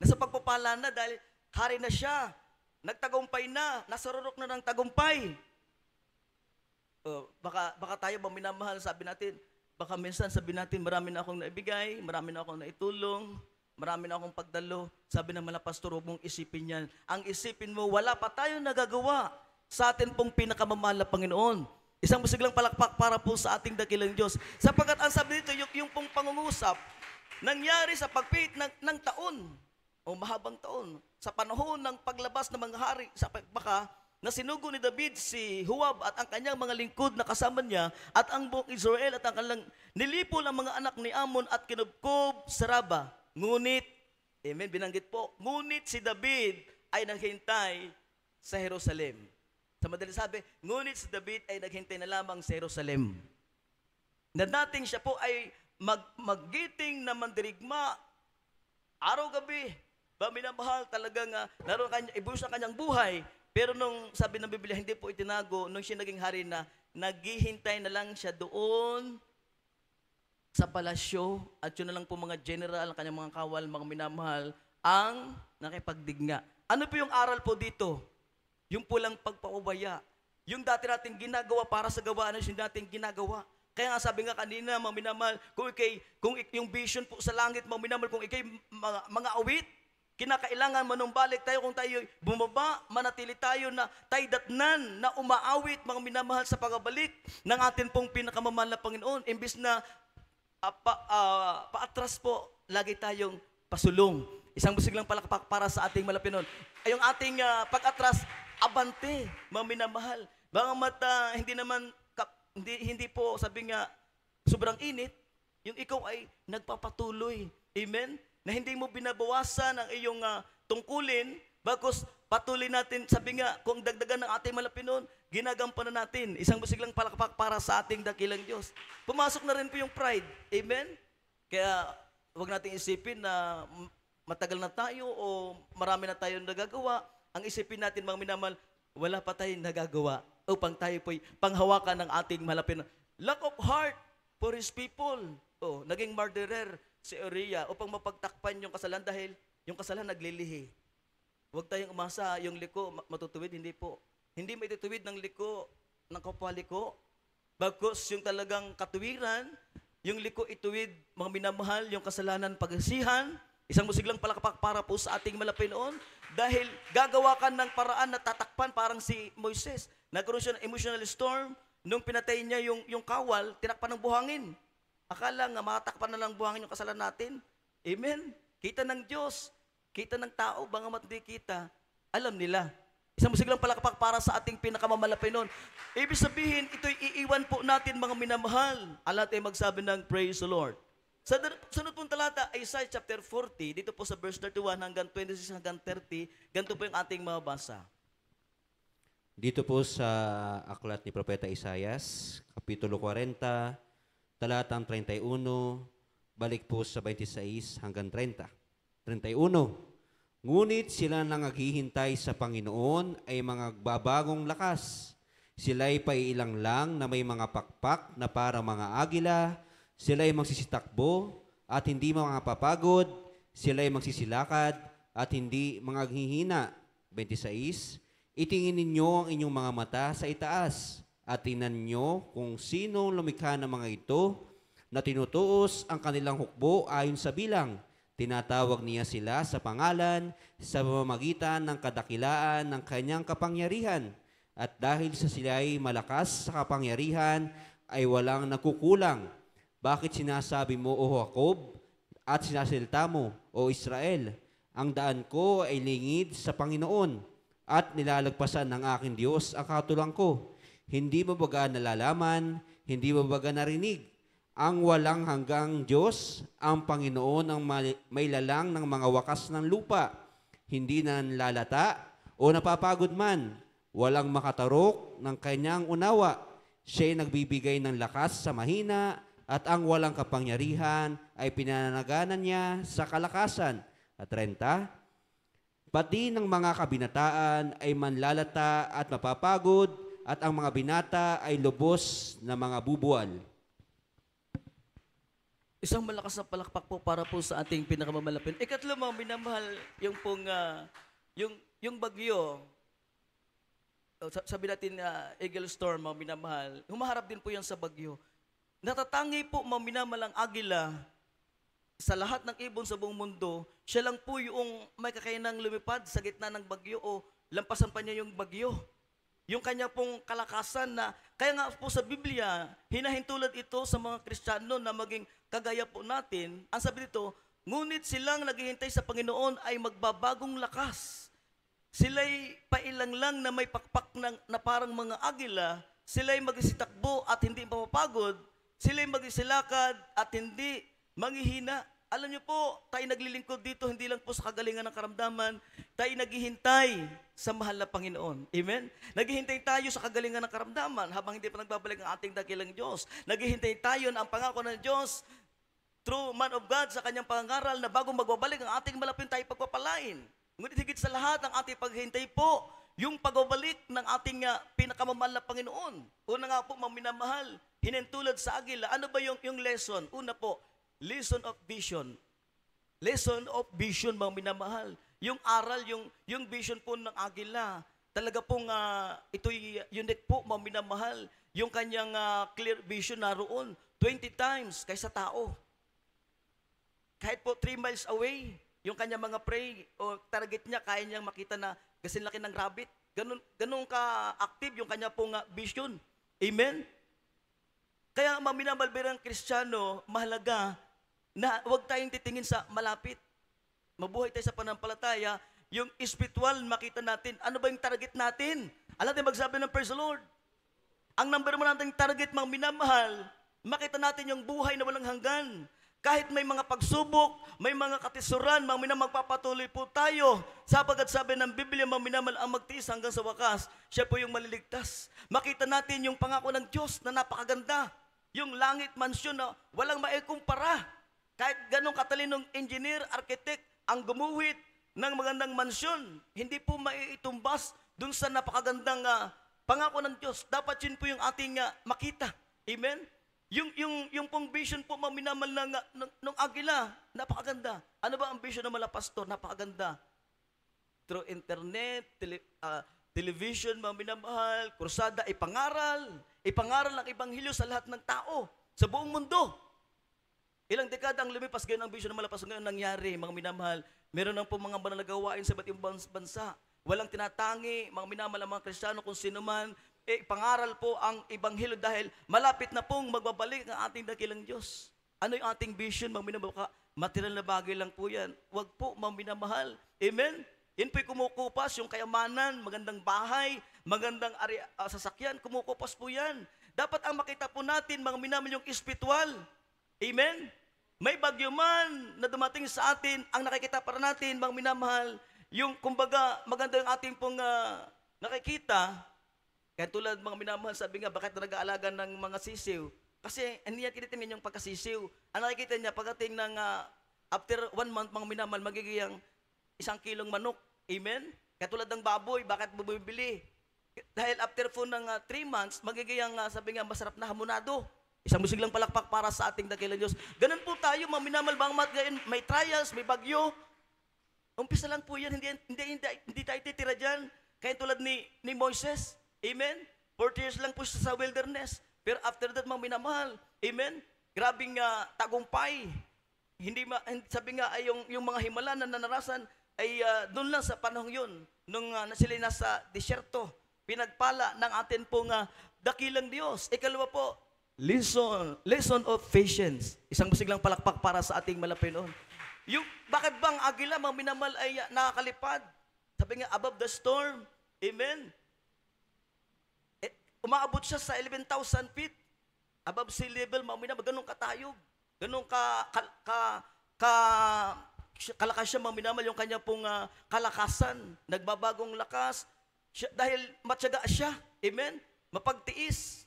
Nasa pagpapala na dahil hari na siya. Nagtagumpay na. Nasa rurok na ng tagumpay. Uh, baka, baka tayo ba minamahal, sabi natin, baka minsan sabi natin, marami na akong naibigay, marami na akong naitulong, marami na akong pagdalo. Sabi ng mga pastor, huwag mong isipin yan. Ang isipin mo, wala pa tayong nagagawa sa atin pong pinakamamahal na Panginoon. Isang busiglang palakpak para po sa ating dakilang Diyos. Sapagkat ang sabi dito, yung, yung pong pangungusap, nangyari sa pagpit ng, ng taon o mahabang taon sa panahon ng paglabas ng mga hari sa baka, na sinugo ni David si Huwab at ang kanyang mga lingkod na kasama niya at ang buong Israel at ang kanilang nilipol ang mga anak ni Amon at kinubkob sa Raba. Ngunit, amen, binanggit po, ngunit si David ay naghintay sa Jerusalem. Sa madaling sabi, ngunit si David ay naghintay na lamang sa Jerusalem. Na dating siya po ay mag, maggiting na mandirigma araw-gabi, ba talaga nga, naroon kanya, ibuhos ang kanyang buhay. Pero nung sabi ng Biblia, hindi po itinago, nung siya naging hari na, naghihintay na lang siya doon sa palasyo at yun na lang po mga general, ang kanyang mga kawal, mga minamahal, ang nakipagdigna. Ano po yung aral po dito? Yung pulang pagpapabaya. Yung dati natin ginagawa para sa gawaan na yung natin ginagawa. Kaya nga sabi nga kanina, mga minamal, kung, ikay, kung ik, yung vision po sa langit, mga minamal, kung ikay mga, mga awit, kinakailangan manumbalik tayo kung tayo bumaba, manatili tayo na taydatnan na umaawit, mga minamahal, sa pagabalik ng atin pong pinakamamahal na Panginoon. Imbis na uh, pa, uh, paatras po, lagi tayong pasulong. Isang lang palakpak para sa ating malapinon. Ay yung ating uh, pag-atras, abante, mga minamahal. Mga mata, ah, hindi naman, hindi, hindi po, sabi nga, sobrang init, yung ikaw ay nagpapatuloy. Amen? Na hindi mo binabawasan ang iyong uh, tungkulin, bagos patuloy natin, sabi nga, kung dagdagan ng ating malapinon, ginagampanan natin. Isang busiglang palakpak para sa ating dakilang Diyos. Pumasok na rin po yung pride. Amen? Kaya, wag nating isipin na matagal na tayo o marami na tayong nagagawa ang isipin natin, mga minamal, wala pa tayong nagagawa upang tayo po'y panghawakan ng ating malapit lack of heart for His people. Oh, naging murderer si Uriah upang mapagtakpan yung kasalan dahil yung kasalan naglilihi. Huwag tayong umasa yung liko matutuwid, hindi po. Hindi maitutuwid ng liko, ng kapwa liko. Bagkus yung talagang katuwiran, yung liko ituwid, mga minamahal, yung kasalanan pagasihan, Isang musiglang palakpak para po sa ating Malapinoon dahil gagawa ka ng paraan na tatakpan parang si Moises. Nagkaroon siya ng emotional storm nung pinatay niya yung, yung kawal, tinakpan ng buhangin. Akala nga matakpan na lang buhangin yung kasalanan natin. Amen. Kita ng Diyos, kita ng tao, bangamat hindi kita, alam nila. Isang musiglang palakpak para sa ating pinakamamalapin nun. Ibig sabihin, ito'y iiwan po natin mga minamahal. Alat ay magsabi ng praise the Lord. Sa sunod pong talata, Isaiah chapter 40, dito po sa verse 31 hanggang 26 hanggang 30, ganito po yung ating mababasa. Dito po sa aklat ni Propeta Isaiah, Kapitulo 40, talatang 31, balik po sa 26 hanggang 30. 31. Ngunit sila nang naghihintay sa Panginoon ay mga babagong lakas. Sila'y paiilang lang na may mga pakpak na para mga agila sila ay magsisitakbo at hindi mapapagod. Sila ay magsisilakad at hindi mga hihina. 26. Itingin ninyo ang inyong mga mata sa itaas at tinan nyo kung sino lumikha ng mga ito na tinutuos ang kanilang hukbo ayon sa bilang. Tinatawag niya sila sa pangalan sa pamamagitan ng kadakilaan ng kanyang kapangyarihan. At dahil sa sila ay malakas sa kapangyarihan, ay walang nakukulang. Bakit sinasabi mo, O Jacob, at sinasalita mo, O Israel, ang daan ko ay lingid sa Panginoon at nilalagpasan ng aking Diyos ang katulang ko. Hindi mo baga nalalaman, hindi mo baga narinig. Ang walang hanggang Diyos, ang Panginoon ang may lalang ng mga wakas ng lupa. Hindi na nalalata o napapagod man. Walang makatarok ng kanyang unawa. Siya'y nagbibigay ng lakas sa mahina at ang walang kapangyarihan ay pinanaganan niya sa kalakasan. At renta, pati ng mga kabinataan ay manlalata at mapapagod at ang mga binata ay lubos na mga bubuwal. Isang malakas na palakpak po para po sa ating pinakamamalapit. Ikatlo mga minamahal, yung pong, uh, yung, yung bagyo, oh, sabi natin uh, Eagle Storm, mga minamahal, humaharap din po yan sa bagyo. Natatangi po maminamalang agila sa lahat ng ibon sa buong mundo, siya lang po yung may kakayanang lumipad sa gitna ng bagyo o lampasan pa niya yung bagyo. Yung kanya pong kalakasan na, kaya nga po sa Biblia, hinahintulad ito sa mga Kristiyano na maging kagaya po natin. Ang sabi dito, ngunit silang naghihintay sa Panginoon ay magbabagong lakas. Sila'y pailang lang na may pakpak ng, na parang mga agila, sila'y magsitakbo at hindi mapapagod, sila yung magsisilakad at hindi manghihina. Alam niyo po, tayo naglilingkod dito hindi lang po sa kagalingan ng karamdaman, tayo naghihintay sa mahal na Panginoon. Amen? Naghihintay tayo sa kagalingan ng karamdaman habang hindi pa nagbabalik ang ating dakilang Diyos. Naghihintay tayo na ang pangako ng Diyos through man of God sa kanyang pangaral na bago magbabalik ang ating malapit tayo pagpapalain. Ngunit higit sa lahat ang ating paghihintay po, yung pagbabalik ng ating uh, pinakamamahal na Panginoon. Una nga po, maminamahal, Hinintulad sa agila, ano ba yung, yung lesson? Una po, lesson of vision. Lesson of vision, mga minamahal. Yung aral, yung, yung vision po ng agila, talaga pong uh, ito'y unique po, mga minamahal. Yung kanyang uh, clear vision na roon, 20 times kaysa tao. Kahit po 3 miles away, yung kanya mga prey o target niya, kaya niyang makita na kasi laki ng rabbit. Ganun, ganun ka-active yung kanya pong uh, vision. Amen? Kaya mga minamalbirang kristyano, mahalaga na huwag tayong titingin sa malapit. Mabuhay tayo sa panampalataya, yung spiritual makita natin, ano ba yung target natin? Alam din magsabi ng Praise the Lord. Ang number one nating target, mga minamahal, makita natin yung buhay na walang hanggan. Kahit may mga pagsubok, may mga katisuran, mga minamagpapatuloy po tayo. Sapagat sabi ng Biblia, mga minamahal ang magtiis hanggang sa wakas, siya po yung maliligtas. Makita natin yung pangako ng Diyos na napakaganda. Yung langit mansyon na walang maikumpara. Kahit ganong katalinong engineer, architect, ang gumuhit ng magandang mansyon, hindi po maiitumbas dun sa napakagandang uh, pangako ng Diyos. Dapat yun po yung ating uh, makita. Amen? Yung, yung, yung pong vision po maminamal ng, ng, ng agila, napakaganda. Ano ba ang vision ng mala pastor? Napakaganda. Through internet, tele, uh, television, mga minamahal, krusada, ipangaral, ipangaral ang Ebanghelyo sa lahat ng tao, sa buong mundo. Ilang dekada ang lumipas ganyan ang vision na malapas ngayon nangyari, mga minamahal. Meron ng po mga mananagawain sa iba't ibang bansa. Walang tinatangi, mga minamahal mga kristyano kung sino man, E, pangaral po ang Ebanghelyo dahil malapit na pong magbabalik ang ating dakilang Diyos. Ano yung ating vision, mga minamahal? Material na bagay lang po yan. Huwag po, mga minamahal. Amen? Yan po'y kumukupas, yung kayamanan, magandang bahay, magandang ari, uh, sasakyan, kumukupas po yan. Dapat ang makita po natin, mga minamin yung espiritual. Amen? May bagyo man na dumating sa atin, ang nakikita para natin, mga minamahal, yung kumbaga maganda yung ating pong uh, nakikita, kaya tulad mga minamahal, sabi nga, bakit nag-aalaga ng mga sisiw? Kasi hindi niya tinitingnan yung pagkasisiw. Ang nakikita niya, pagdating ng uh, after one month, mga minamahal, magiging isang kilong manok. Amen? Katulad ng baboy, bakit bumibili? Dahil after po ng 3 uh, ah, months, magiging uh, sabi nga masarap na hamonado. Isang musig lang palakpak para sa ating dakilang Diyos. Ganun po tayo, maminamalbang mat ngayon, may trials, may bagyo. Umpisa lang po yan, hindi, hindi, hindi, hindi tayo titira dyan. Kaya tulad ni, ni Moises, amen? 40 years lang po siya sa wilderness. Pero after that, mga amen? Grabing uh, tagumpay. Hindi ma, sabi nga ay yung, yung mga himala na nanarasan, ay uh, ah, doon lang sa panahong yun, nung uh, ah, sila nasa disyerto, pinagpala ng atin pong uh, dakilang Diyos. Ikalawa po, lesson, lesson of patience. Isang busiglang palakpak para sa ating malapinon. Yung, bakit bang agila, mga minamal ay uh, nakakalipad? Sabi nga, above the storm. Amen. Eh, umaabot siya sa 11,000 feet. Above sea level, mga minamal, ganun katayog. Ganun ka, ka, ka, ka kalakas siya maminamal yung kanya pong uh, kalakasan, nagbabagong lakas, siya, dahil matyaga siya, amen, mapagtiis.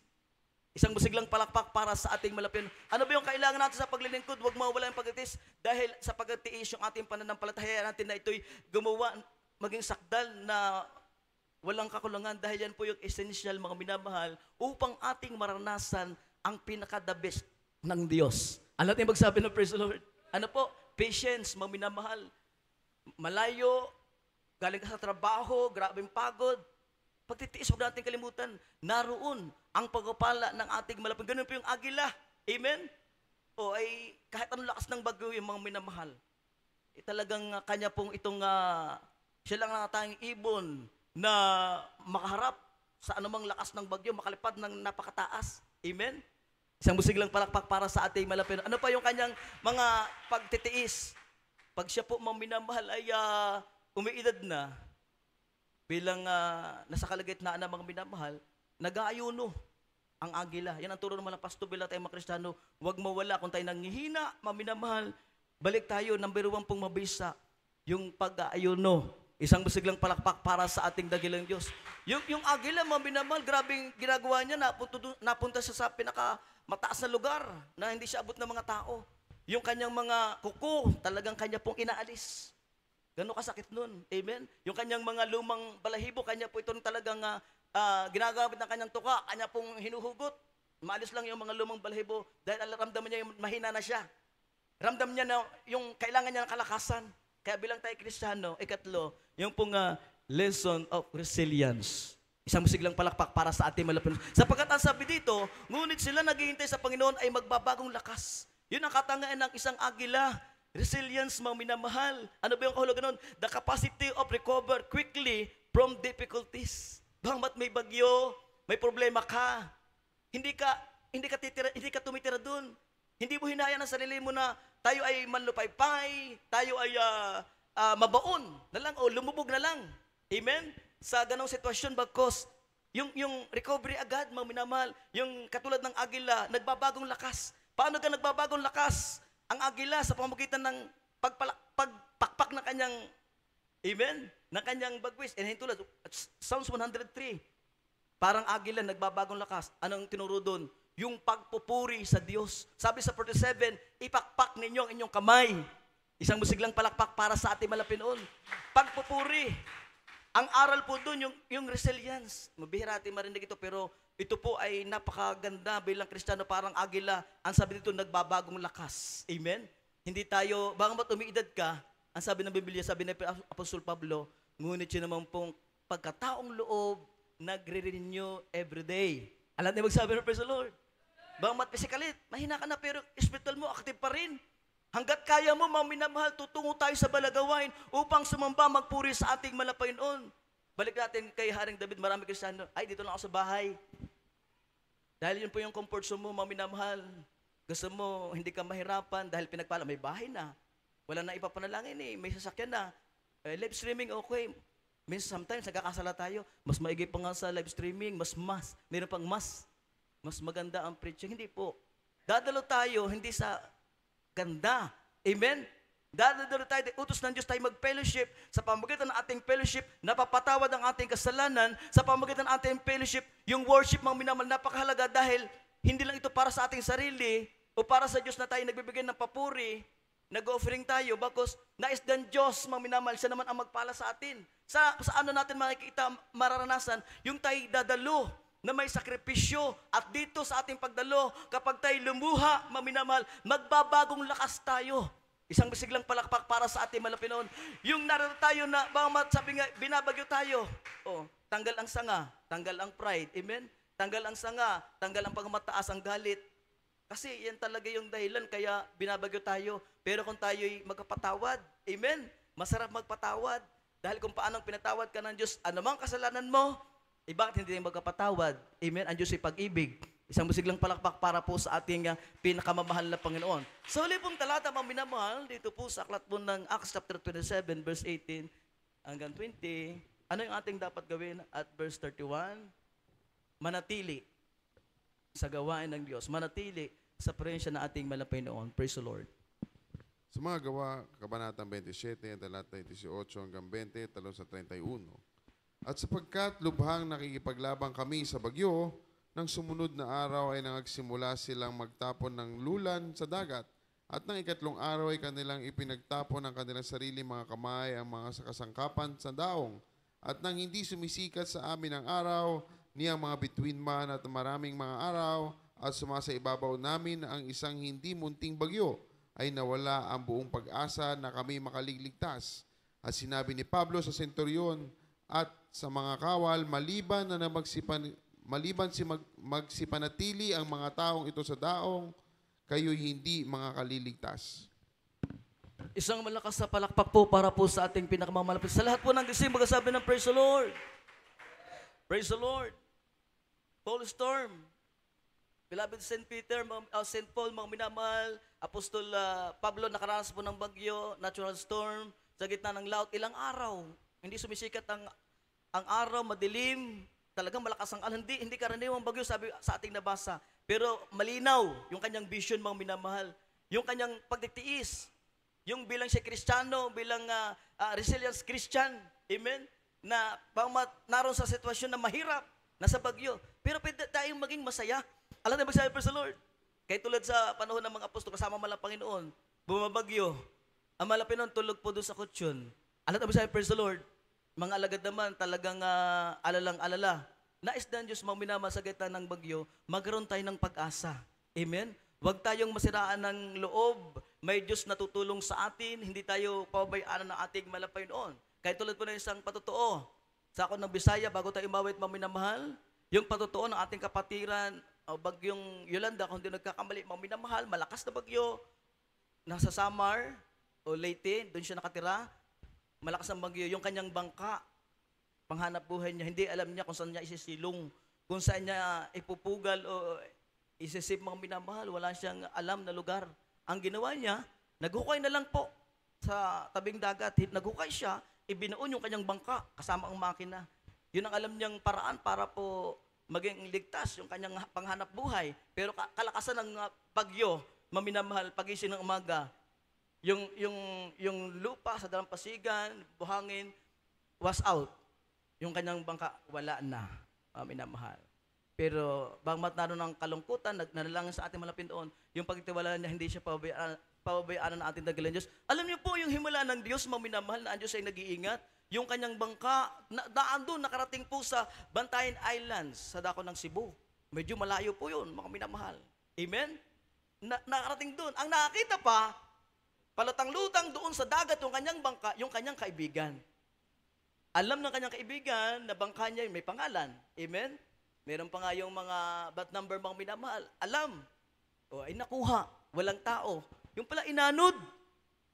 Isang busiglang palakpak para sa ating malapin. Ano ba yung kailangan natin sa paglilingkod? Huwag mawala yung pagtiis dahil sa pagtiis yung ating pananampalataya natin na ito'y gumawa, maging sakdal na walang kakulangan dahil yan po yung essential mga minamahal upang ating maranasan ang pinaka-the best ng Diyos. Ano natin magsabi ng praise the Lord? Ano po? patience, mga minamahal. Malayo, galing ka sa trabaho, grabe pagod. Pagtitiis, huwag natin kalimutan, naroon ang pagpapala ng ating malapit. Ganun po yung agila. Amen? O ay kahit anong lakas ng bagyo yung mga minamahal. Eh, talagang ah, kanya pong itong, uh, siya lang na tayong ibon na makaharap sa anumang lakas ng bagyo, makalipad ng napakataas. Amen? Isang lang palakpak para sa ating malapit. Ano pa yung kanyang mga pagtitiis? Pag siya po maminamahal ay uh, umiidad na bilang uh, nasa kalagitnaan ng mga minamahal, nag-aayuno ang agila. Yan ang turo naman ng Pasto Bila tayo mga Kristiyano. Huwag mawala kung tayo nanghihina, maminamahal. Balik tayo, number one pong mabisa, yung pag-aayuno. Isang biglang palakpak para sa ating dagilang Diyos. Yung, yung agila, mga binamal, grabing ginagawa niya, napunta, napunta siya sa pinaka mataas na lugar na hindi siya abot ng mga tao. Yung kanyang mga kuko, talagang kanya pong inaalis. Ganun kasakit nun. Amen? Yung kanyang mga lumang balahibo, kanya po ito talagang uh, uh, ginagamit ng kanyang tuka, kanya pong hinuhugot. Maalis lang yung mga lumang balahibo dahil alam niya yung mahina na siya. Ramdam niya na yung kailangan niya ng kalakasan. Kaya bilang tayo Kristiyano, ikatlo, yung pong uh, lesson of resilience. Isang masiglang palakpak para sa ating malapit. Sapagkat ang sabi dito, ngunit sila naghihintay sa Panginoon ay magbabagong lakas. Yun ang katangaan ng isang agila. Resilience, mga minamahal. Ano ba yung kahulugan nun? The capacity of recover quickly from difficulties. Bangmat may bagyo, may problema ka, hindi ka hindi ka titira, hindi ka tumitira doon. Hindi mo hinaya ng sarili mo na tayo ay manlupaypay, tayo ay uh, uh, mabaon na lang o lumubog na lang. Amen? Sa ganong sitwasyon bakos, yung, yung recovery agad, mga minamahal, yung katulad ng agila, nagbabagong lakas. Paano ka nagbabagong lakas? Ang agila sa pamagitan ng pagpala, pagpakpak ng kanyang, amen, ng kanyang bagwis. And tulad, Psalms 103, parang agila, nagbabagong lakas. Anong tinuro doon? yung pagpupuri sa Diyos. Sabi sa 47, ipakpak ninyo ang inyong kamay. Isang musiglang palakpak para sa ating malapinoon. Pagpupuri. Ang aral po doon, yung, yung resilience. Mabihira ating marinig ito, pero ito po ay napakaganda bilang Kristiyano, parang agila. Ang sabi dito, nagbabagong lakas. Amen? Hindi tayo, baka ba tumiidad ka, ang sabi ng Biblia, sabi ni Apostol Pablo, ngunit yun naman pong pagkataong loob, nagre-renew every day. Alam niyo magsabi ng Praise the Lord. Bagamat physically, mahina ka na pero spiritual mo, active pa rin. Hanggat kaya mo, mga minamahal, tutungo tayo sa balagawain upang sumamba, magpuri sa ating malapainoon. Balik natin kay Haring David, marami kristyano, ay dito lang ako sa bahay. Dahil yun po yung comfort zone mo, mga minamahal. Gusto mo, hindi ka mahirapan dahil pinagpala, may bahay na. Wala na ipapanalangin eh, may sasakyan na. Eh, live streaming, okay. Minsan sometimes nagkakasala tayo. Mas maigay pa nga sa live streaming, mas mas. Meron pang mas. Mas maganda ang preaching. Hindi po. Dadalo tayo hindi sa ganda. Amen? Dadalo tayo, utos ng Diyos tayo mag-fellowship. Sa pamagitan ng ating fellowship, napapatawad ang ating kasalanan. Sa pamagitan ng ating fellowship, yung worship mga minamal, napakahalaga dahil hindi lang ito para sa ating sarili o para sa Diyos na tayo nagbibigay ng papuri, nag-offering tayo, bakos nais ng Diyos, mga minamahal, siya naman ang magpala sa atin. Sa, sa ano natin makikita, mararanasan, yung tayo dadalo na may sakripisyo at dito sa ating pagdalo, kapag tayo lumuha, maminamahal, magbabagong lakas tayo. Isang bisiglang palakpak para sa ating malapinon. Yung narito tayo na, bamat sabi nga, binabagyo tayo. O, oh, tanggal ang sanga, tanggal ang pride. Amen? Tanggal ang sanga, tanggal ang pagmataas, ang galit. Kasi yan talaga yung dahilan kaya binabagyo tayo. Pero kung tayo'y magkapatawad, amen? Masarap magpatawad. Dahil kung paanong pinatawad ka ng Diyos, anumang kasalanan mo, eh bakit hindi tayo magkapatawad? Amen? Ang Diyos ay pag-ibig. Isang musiglang palakpak para po sa ating ah, pinakamamahal na Panginoon. Sa huli pong talata, mga minamahal, dito po sa aklat po ng Acts chapter 27, verse 18 hanggang 20, ano yung ating dapat gawin at verse 31? Manatili sa gawain ng Diyos. Manatili sa presensya ng ating malapay noon. Praise the Lord. Sa mga gawa, Kabanatang 27, talata 28 hanggang 20, talong sa 31. At sapagkat lubhang nakikipaglabang kami sa bagyo, nang sumunod na araw ay nangagsimula silang magtapon ng lulan sa dagat at nang ikatlong araw ay kanilang ipinagtapon ng kanilang sarili mga kamay ang mga sakasangkapan sa daong at nang hindi sumisikat sa amin ang araw, ni ang mga between man at maraming mga araw at sumasa ibabaw namin ang isang hindi munting bagyo ay nawala ang buong pag-asa na kami makaligligtas. At sinabi ni Pablo sa senturyon at sa mga kawal maliban na, magsipan, maliban si mag, magsipanatili ang mga taong ito sa daong, kayo hindi mga kaliligtas. Isang malakas na palakpak po para po sa ating pinakamamalapit. Sa lahat po ng gising, magkasabi ng praise the Lord. Praise the Lord. Paul Storm, Beloved St. Peter, uh, St. Paul, mga minamahal, Apostol uh, Pablo, nakaranas po ng bagyo, natural storm, sa gitna ng laut, ilang araw, hindi sumisikat ang ang araw madilim, talagang malakas ang alam. Hindi, hindi karaniwang bagyo sabi sa ating nabasa. Pero malinaw yung kanyang vision mga minamahal. Yung kanyang pagdiktiis, Yung bilang siya Kristiyano, bilang uh, uh, resilience Christian. Amen? Na pamat, naroon sa sitwasyon na mahirap, nasa bagyo. Pero pwede tayong maging masaya. Alam na magsabi pa sa Lord. Kaya tulad sa panahon ng mga apostol, kasama mala Panginoon, bumabagyo. Ang malapin nun, tulog po doon sa kutsyon. Alam na magsabi pa sa Lord. Mga alagad naman, talagang uh, alalang-alala. Nais na Diyos maminama sa gitna ng bagyo, magkaroon tayo ng pag-asa. Amen? Huwag tayong masiraan ng loob. May Diyos na tutulong sa atin. Hindi tayo pabayaan ng ating malapay noon. Kaya tulad po na isang patotoo. Sa ako ng Bisaya, bago tayo mawit maminamahal, yung patotoo ng ating kapatiran, o bagyong Yolanda, kung hindi nagkakamali, maminamahal, malakas na bagyo, nasa Samar o Leyte, doon siya nakatira, malakas ang bagyo, yung kanyang bangka, panghanap buhay niya, hindi alam niya kung saan niya isisilong, kung saan niya ipupugal o isisip mga minamahal, wala siyang alam na lugar. Ang ginawa niya, naghukay na lang po sa tabing dagat. Naghukay siya, ibinuon yung kanyang bangka kasama ang makina. Yun ang alam niyang paraan para po maging ligtas yung kanyang panghanap buhay. Pero kalakasan ng ah, bagyo, maminamahal, pagising ng umaga, yung, yung, yung lupa sa dalampasigan, buhangin, was out. Yung kanyang bangka, wala na, uh, minamahal. Pero bang naroon ng kalungkutan, nanalangin sa ating malapit doon, yung pagtitiwala niya, hindi siya pababayaan, pababayaan ng ating tagalan Diyos. Alam niyo po, yung himala ng Diyos, maminamahal na ang Diyos ay nag-iingat. Yung kanyang bangka, na, daan doon, nakarating po sa Bantayan Islands, sa dako ng Cebu. Medyo malayo po yun, mga minamahal. Amen? Na, nakarating doon. Ang nakakita pa, Palutang-lutang doon sa dagat yung kanyang bangka, yung kanyang kaibigan. Alam ng kanyang kaibigan na bangka niya may pangalan. Amen? Meron pa nga yung mga bat number mga minamahal. Alam. O ay nakuha. Walang tao. Yung pala inanod.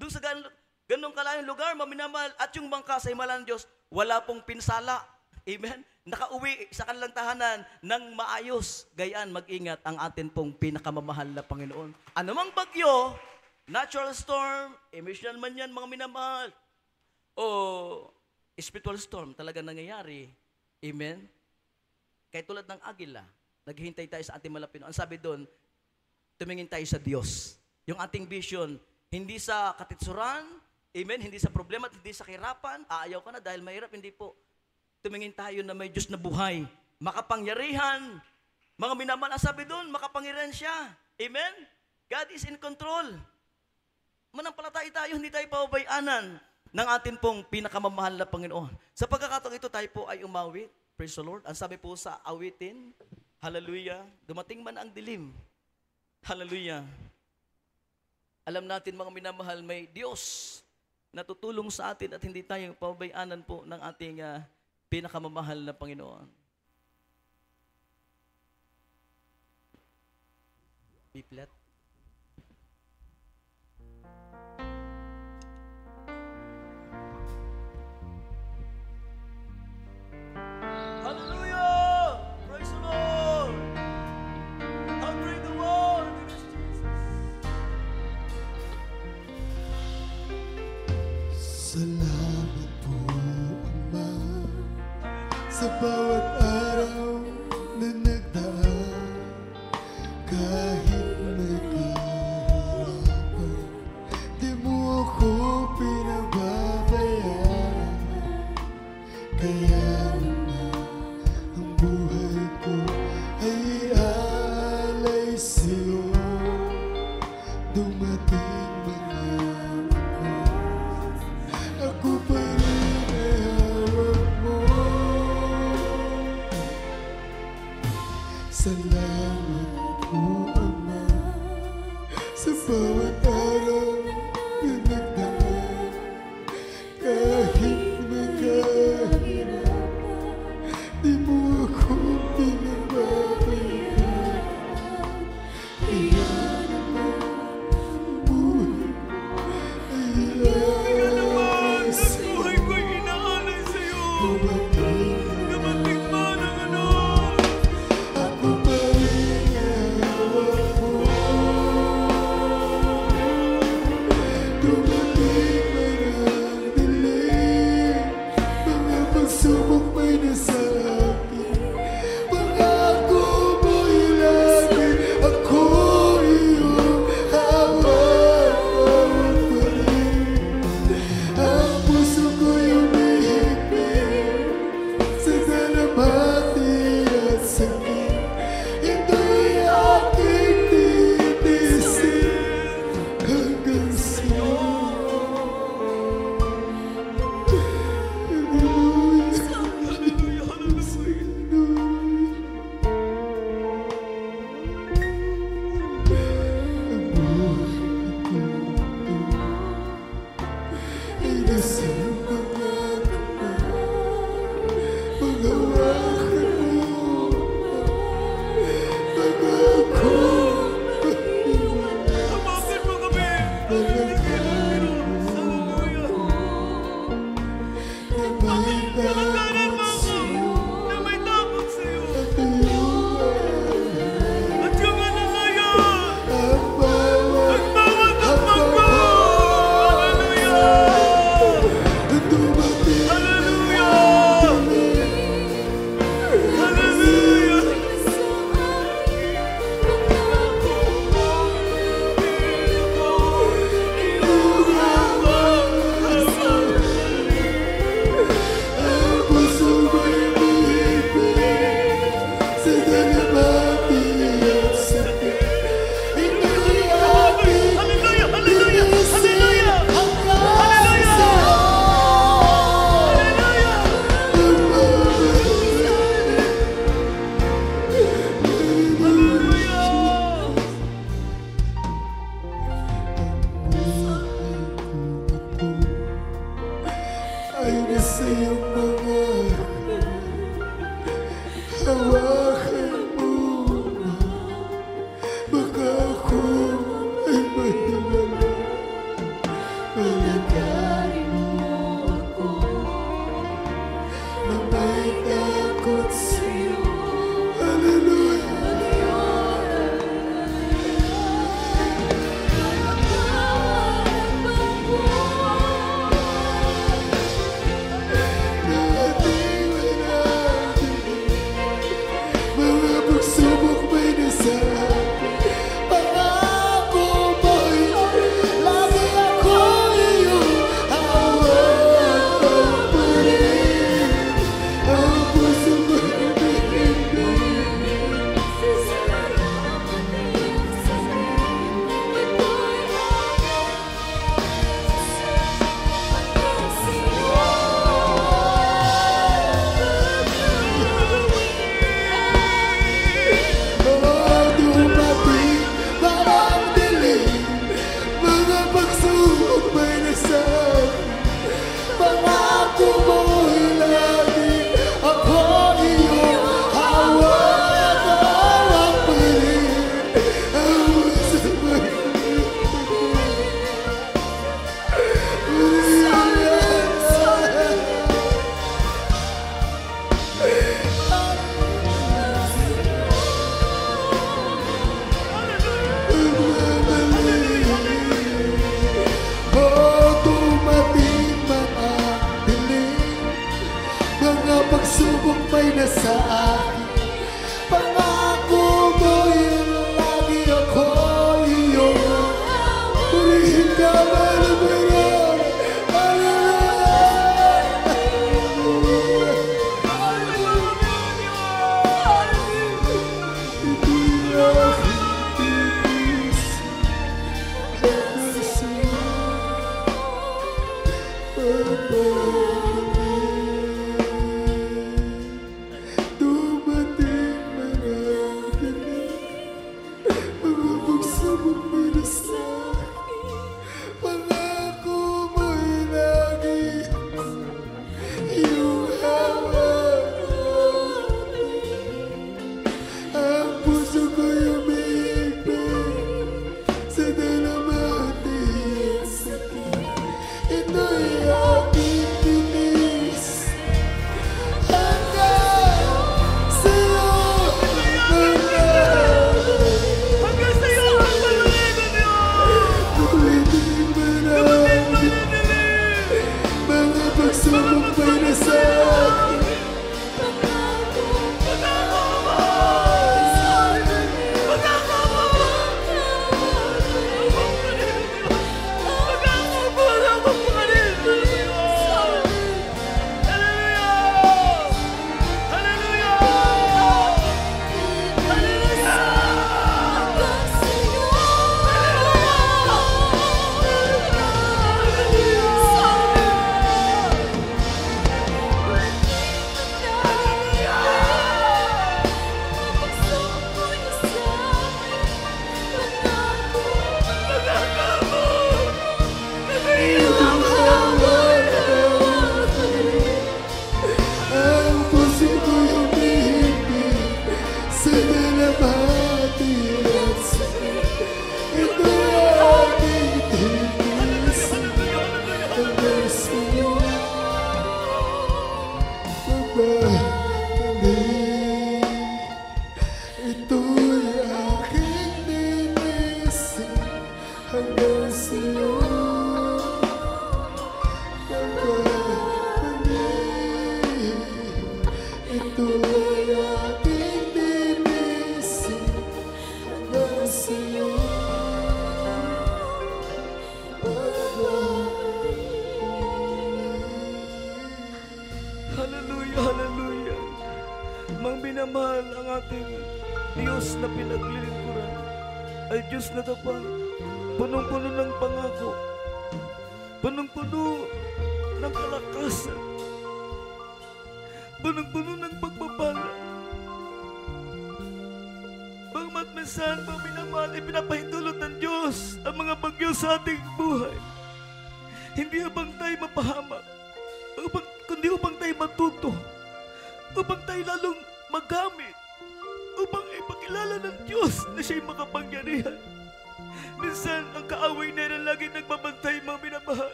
Doon sa gan ganong kalayong lugar, maminamahal. At yung bangka sa himala ng Diyos, wala pong pinsala. Amen? Nakauwi sa kanilang tahanan ng maayos. Gayaan, mag-ingat ang atin pong pinakamamahal na Panginoon. Anumang bagyo, Natural storm, emotional man yan mga minamahal. O spiritual storm talaga nangyayari. Amen? Kaya tulad ng agila, naghihintay tayo sa ating malapino. Ang sabi doon, tumingin tayo sa Diyos. Yung ating vision, hindi sa katitsuran, amen, hindi sa problema hindi sa kirapan, aayaw ka na dahil mahirap, hindi po. Tumingin tayo na may Diyos na buhay, makapangyarihan. Mga minamahal, ang sabi doon, makapangyarihan siya. Amen? God is in control. Manampalatay tayo, hindi tayo paubayanan ng atin pong pinakamamahal na Panginoon. Sa pagkakataong ito, tayo po ay umawit. Praise the Lord. Ang sabi po sa awitin, Hallelujah, dumating man ang dilim. Hallelujah. Alam natin mga minamahal, may Diyos na tutulong sa atin at hindi tayo paubayanan po ng ating uh, pinakamamahal na Panginoon. Biplet.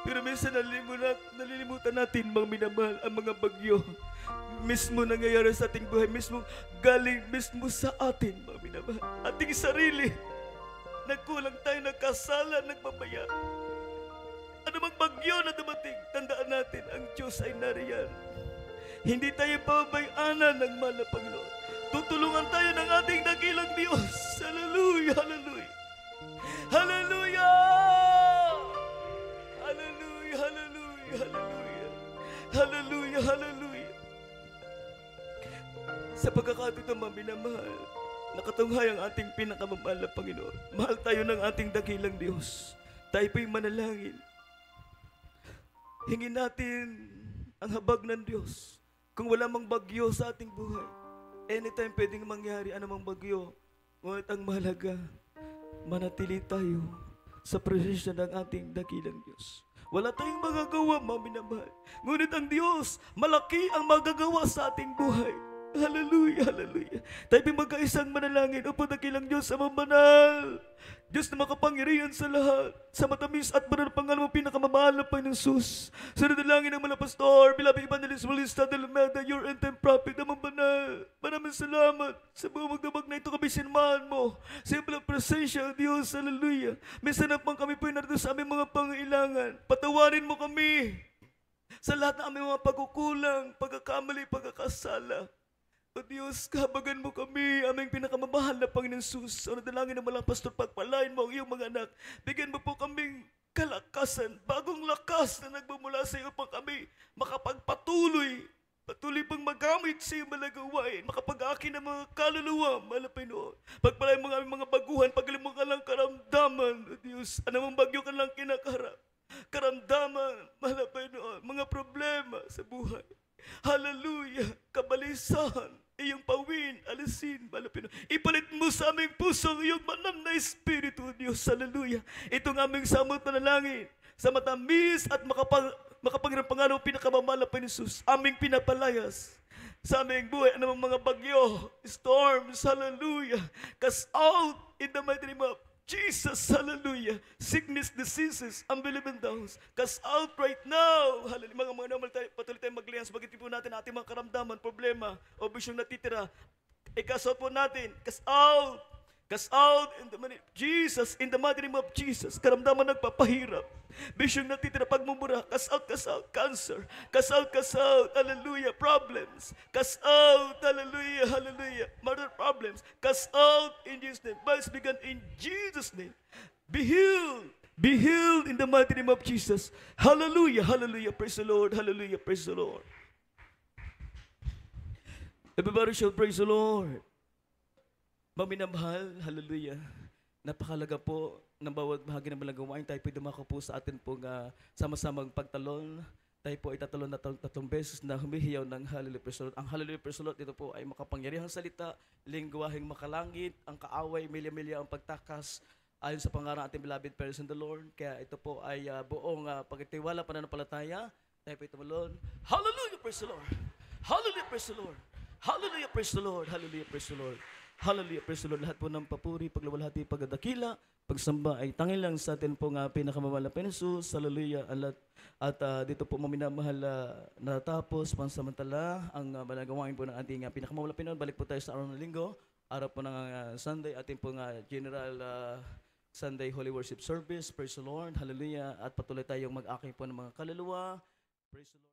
Pero minsan nalimutan, nalilimutan natin, mga minamahal, ang mga bagyo. Mismo nangyayari sa ating buhay, mismo galing mismo sa atin, mga minamahal. Ating sarili. Nagkulang tayo, nagkasala, Ano mang bagyo na dumating, tandaan natin, ang Diyos ay nariyan. Hindi tayo pabayaanan ng mahal Panginoon. Tutulungan tayo ng ating dakilang Diyos. Hallelujah! Hallelujah! pagkakapit na mahal. Nakatunghay ang ating pinakamamahal na Panginoon. Mahal tayo ng ating dakilang Diyos. Tayo po'y manalangin. Hingin natin ang habag ng Diyos. Kung wala mang bagyo sa ating buhay, anytime pwedeng mangyari anumang bagyo. Ngunit ang mahalaga, manatili tayo sa presensya ng ating dakilang Diyos. Wala tayong magagawa, mga minamahal. Ngunit ang Diyos, malaki ang magagawa sa ating buhay. Hallelujah, hallelujah. Tayo magkaisang manalangin, Opo, dakilang Diyos, sa banal. Diyos na makapangyarihan sa lahat, sa matamis at banal pangalan mo, pinakamamahal na Panginoon Sus. Sa nadalangin ng mga pastor, bilabing Evangelist Melissa de Lameda, your end-time prophet, amang banal. Maraming salamat sa buong magdamag na ito kami mo. Sa iyong palang presensya, Diyos, hallelujah. Minsan na pang kami po narito sa aming mga pangailangan. Patawarin mo kami sa lahat ng aming mga pagkukulang, pagkakamali, pagkakasala. O Diyos, kahabagan mo kami, aming pinakamabahal na Panginoon Sus. O nadalangin na malang pastor, pagpalain mo ang iyong mga anak. Bigyan mo po kaming kalakasan, bagong lakas na nagmumula sa iyo pa kami makapagpatuloy, patuloy pang magamit sa iyong malagawain, makapag-akin ng mga kaluluwa, malapay Pagpalain mo ang aming mga baguhan, pagaling mo ka karamdaman, o Diyos, anumang bagyo ka lang kinakaharap. Karamdaman, malapay noon, mga problema sa buhay. Hallelujah, kabalisan alisin, malapit. Ipalit mo sa aming puso ang iyong banal na Espiritu, Diyos. Haleluya. Ito ng aming samot na nalangin sa matamis at makapag, makapangyarang pangalan ng pinakamamala pa ni Jesus, aming pinapalayas sa aming buhay, anumang mga bagyo, storms, hallelujah, cast out in the mighty name of Jesus, hallelujah. Sickness, diseases, unbelieving downs, cast out right now. Hallelujah. Mga mga normal patuloy tayong maglihas. Bagit po natin ating mga karamdaman, problema, o bisyong natitira. Ikasal po natin, cast out, cast out in the name of Jesus, in the mighty name of Jesus, karamdaman nagpapahirap. Vision na titira pagmumura, cast out, cast cancer, Kasal, kasal. hallelujah, problems, cast out, hallelujah, hallelujah, murder problems, cast out in Jesus' name, vice began in Jesus' name, be healed, be healed in the mighty name of Jesus. Hallelujah, hallelujah, praise the Lord, hallelujah, praise the Lord. Everybody should praise the Lord. Maminamahal, hallelujah. Napakalaga po ng bawat bahagi ng malagawain. Tayo po dumako po sa atin pong uh, sama-samang pagtalon. Tayo po ay tatalon na tatlong beses na humihiyaw ng Hallelujah Praise the Lord. Ang Hallelujah Praise the Lord, dito po ay makapangyarihang salita, lingwaheng makalangit, ang kaaway, milya-milya ang pagtakas, ayon sa pangarang ating beloved parents the Lord. Kaya ito po ay uh, buong uh, ah, pagkatiwala, pananampalataya. Tayo po ito malon. Hallelujah Praise Hallelujah Praise Hallelujah, praise the Lord. Hallelujah, praise the Lord. Hallelujah, praise the Lord. Lahat po ng papuri, pagluwalhati, pagdadakila, pagsamba ay tangin lang sa atin po nga pinakamamahal na Penisus. Hallelujah. Alat, at uh, dito po maminamahal uh, natapos pansamantala ang uh, ah, malagawain po ng ating uh, pinakamamahal na Balik po tayo sa araw ng linggo, araw po ng uh, Sunday, ating pong uh, general uh, Sunday Holy Worship Service. Praise the Lord. Hallelujah. At patuloy tayong mag-akay po ng mga kaluluwa. Praise the Lord.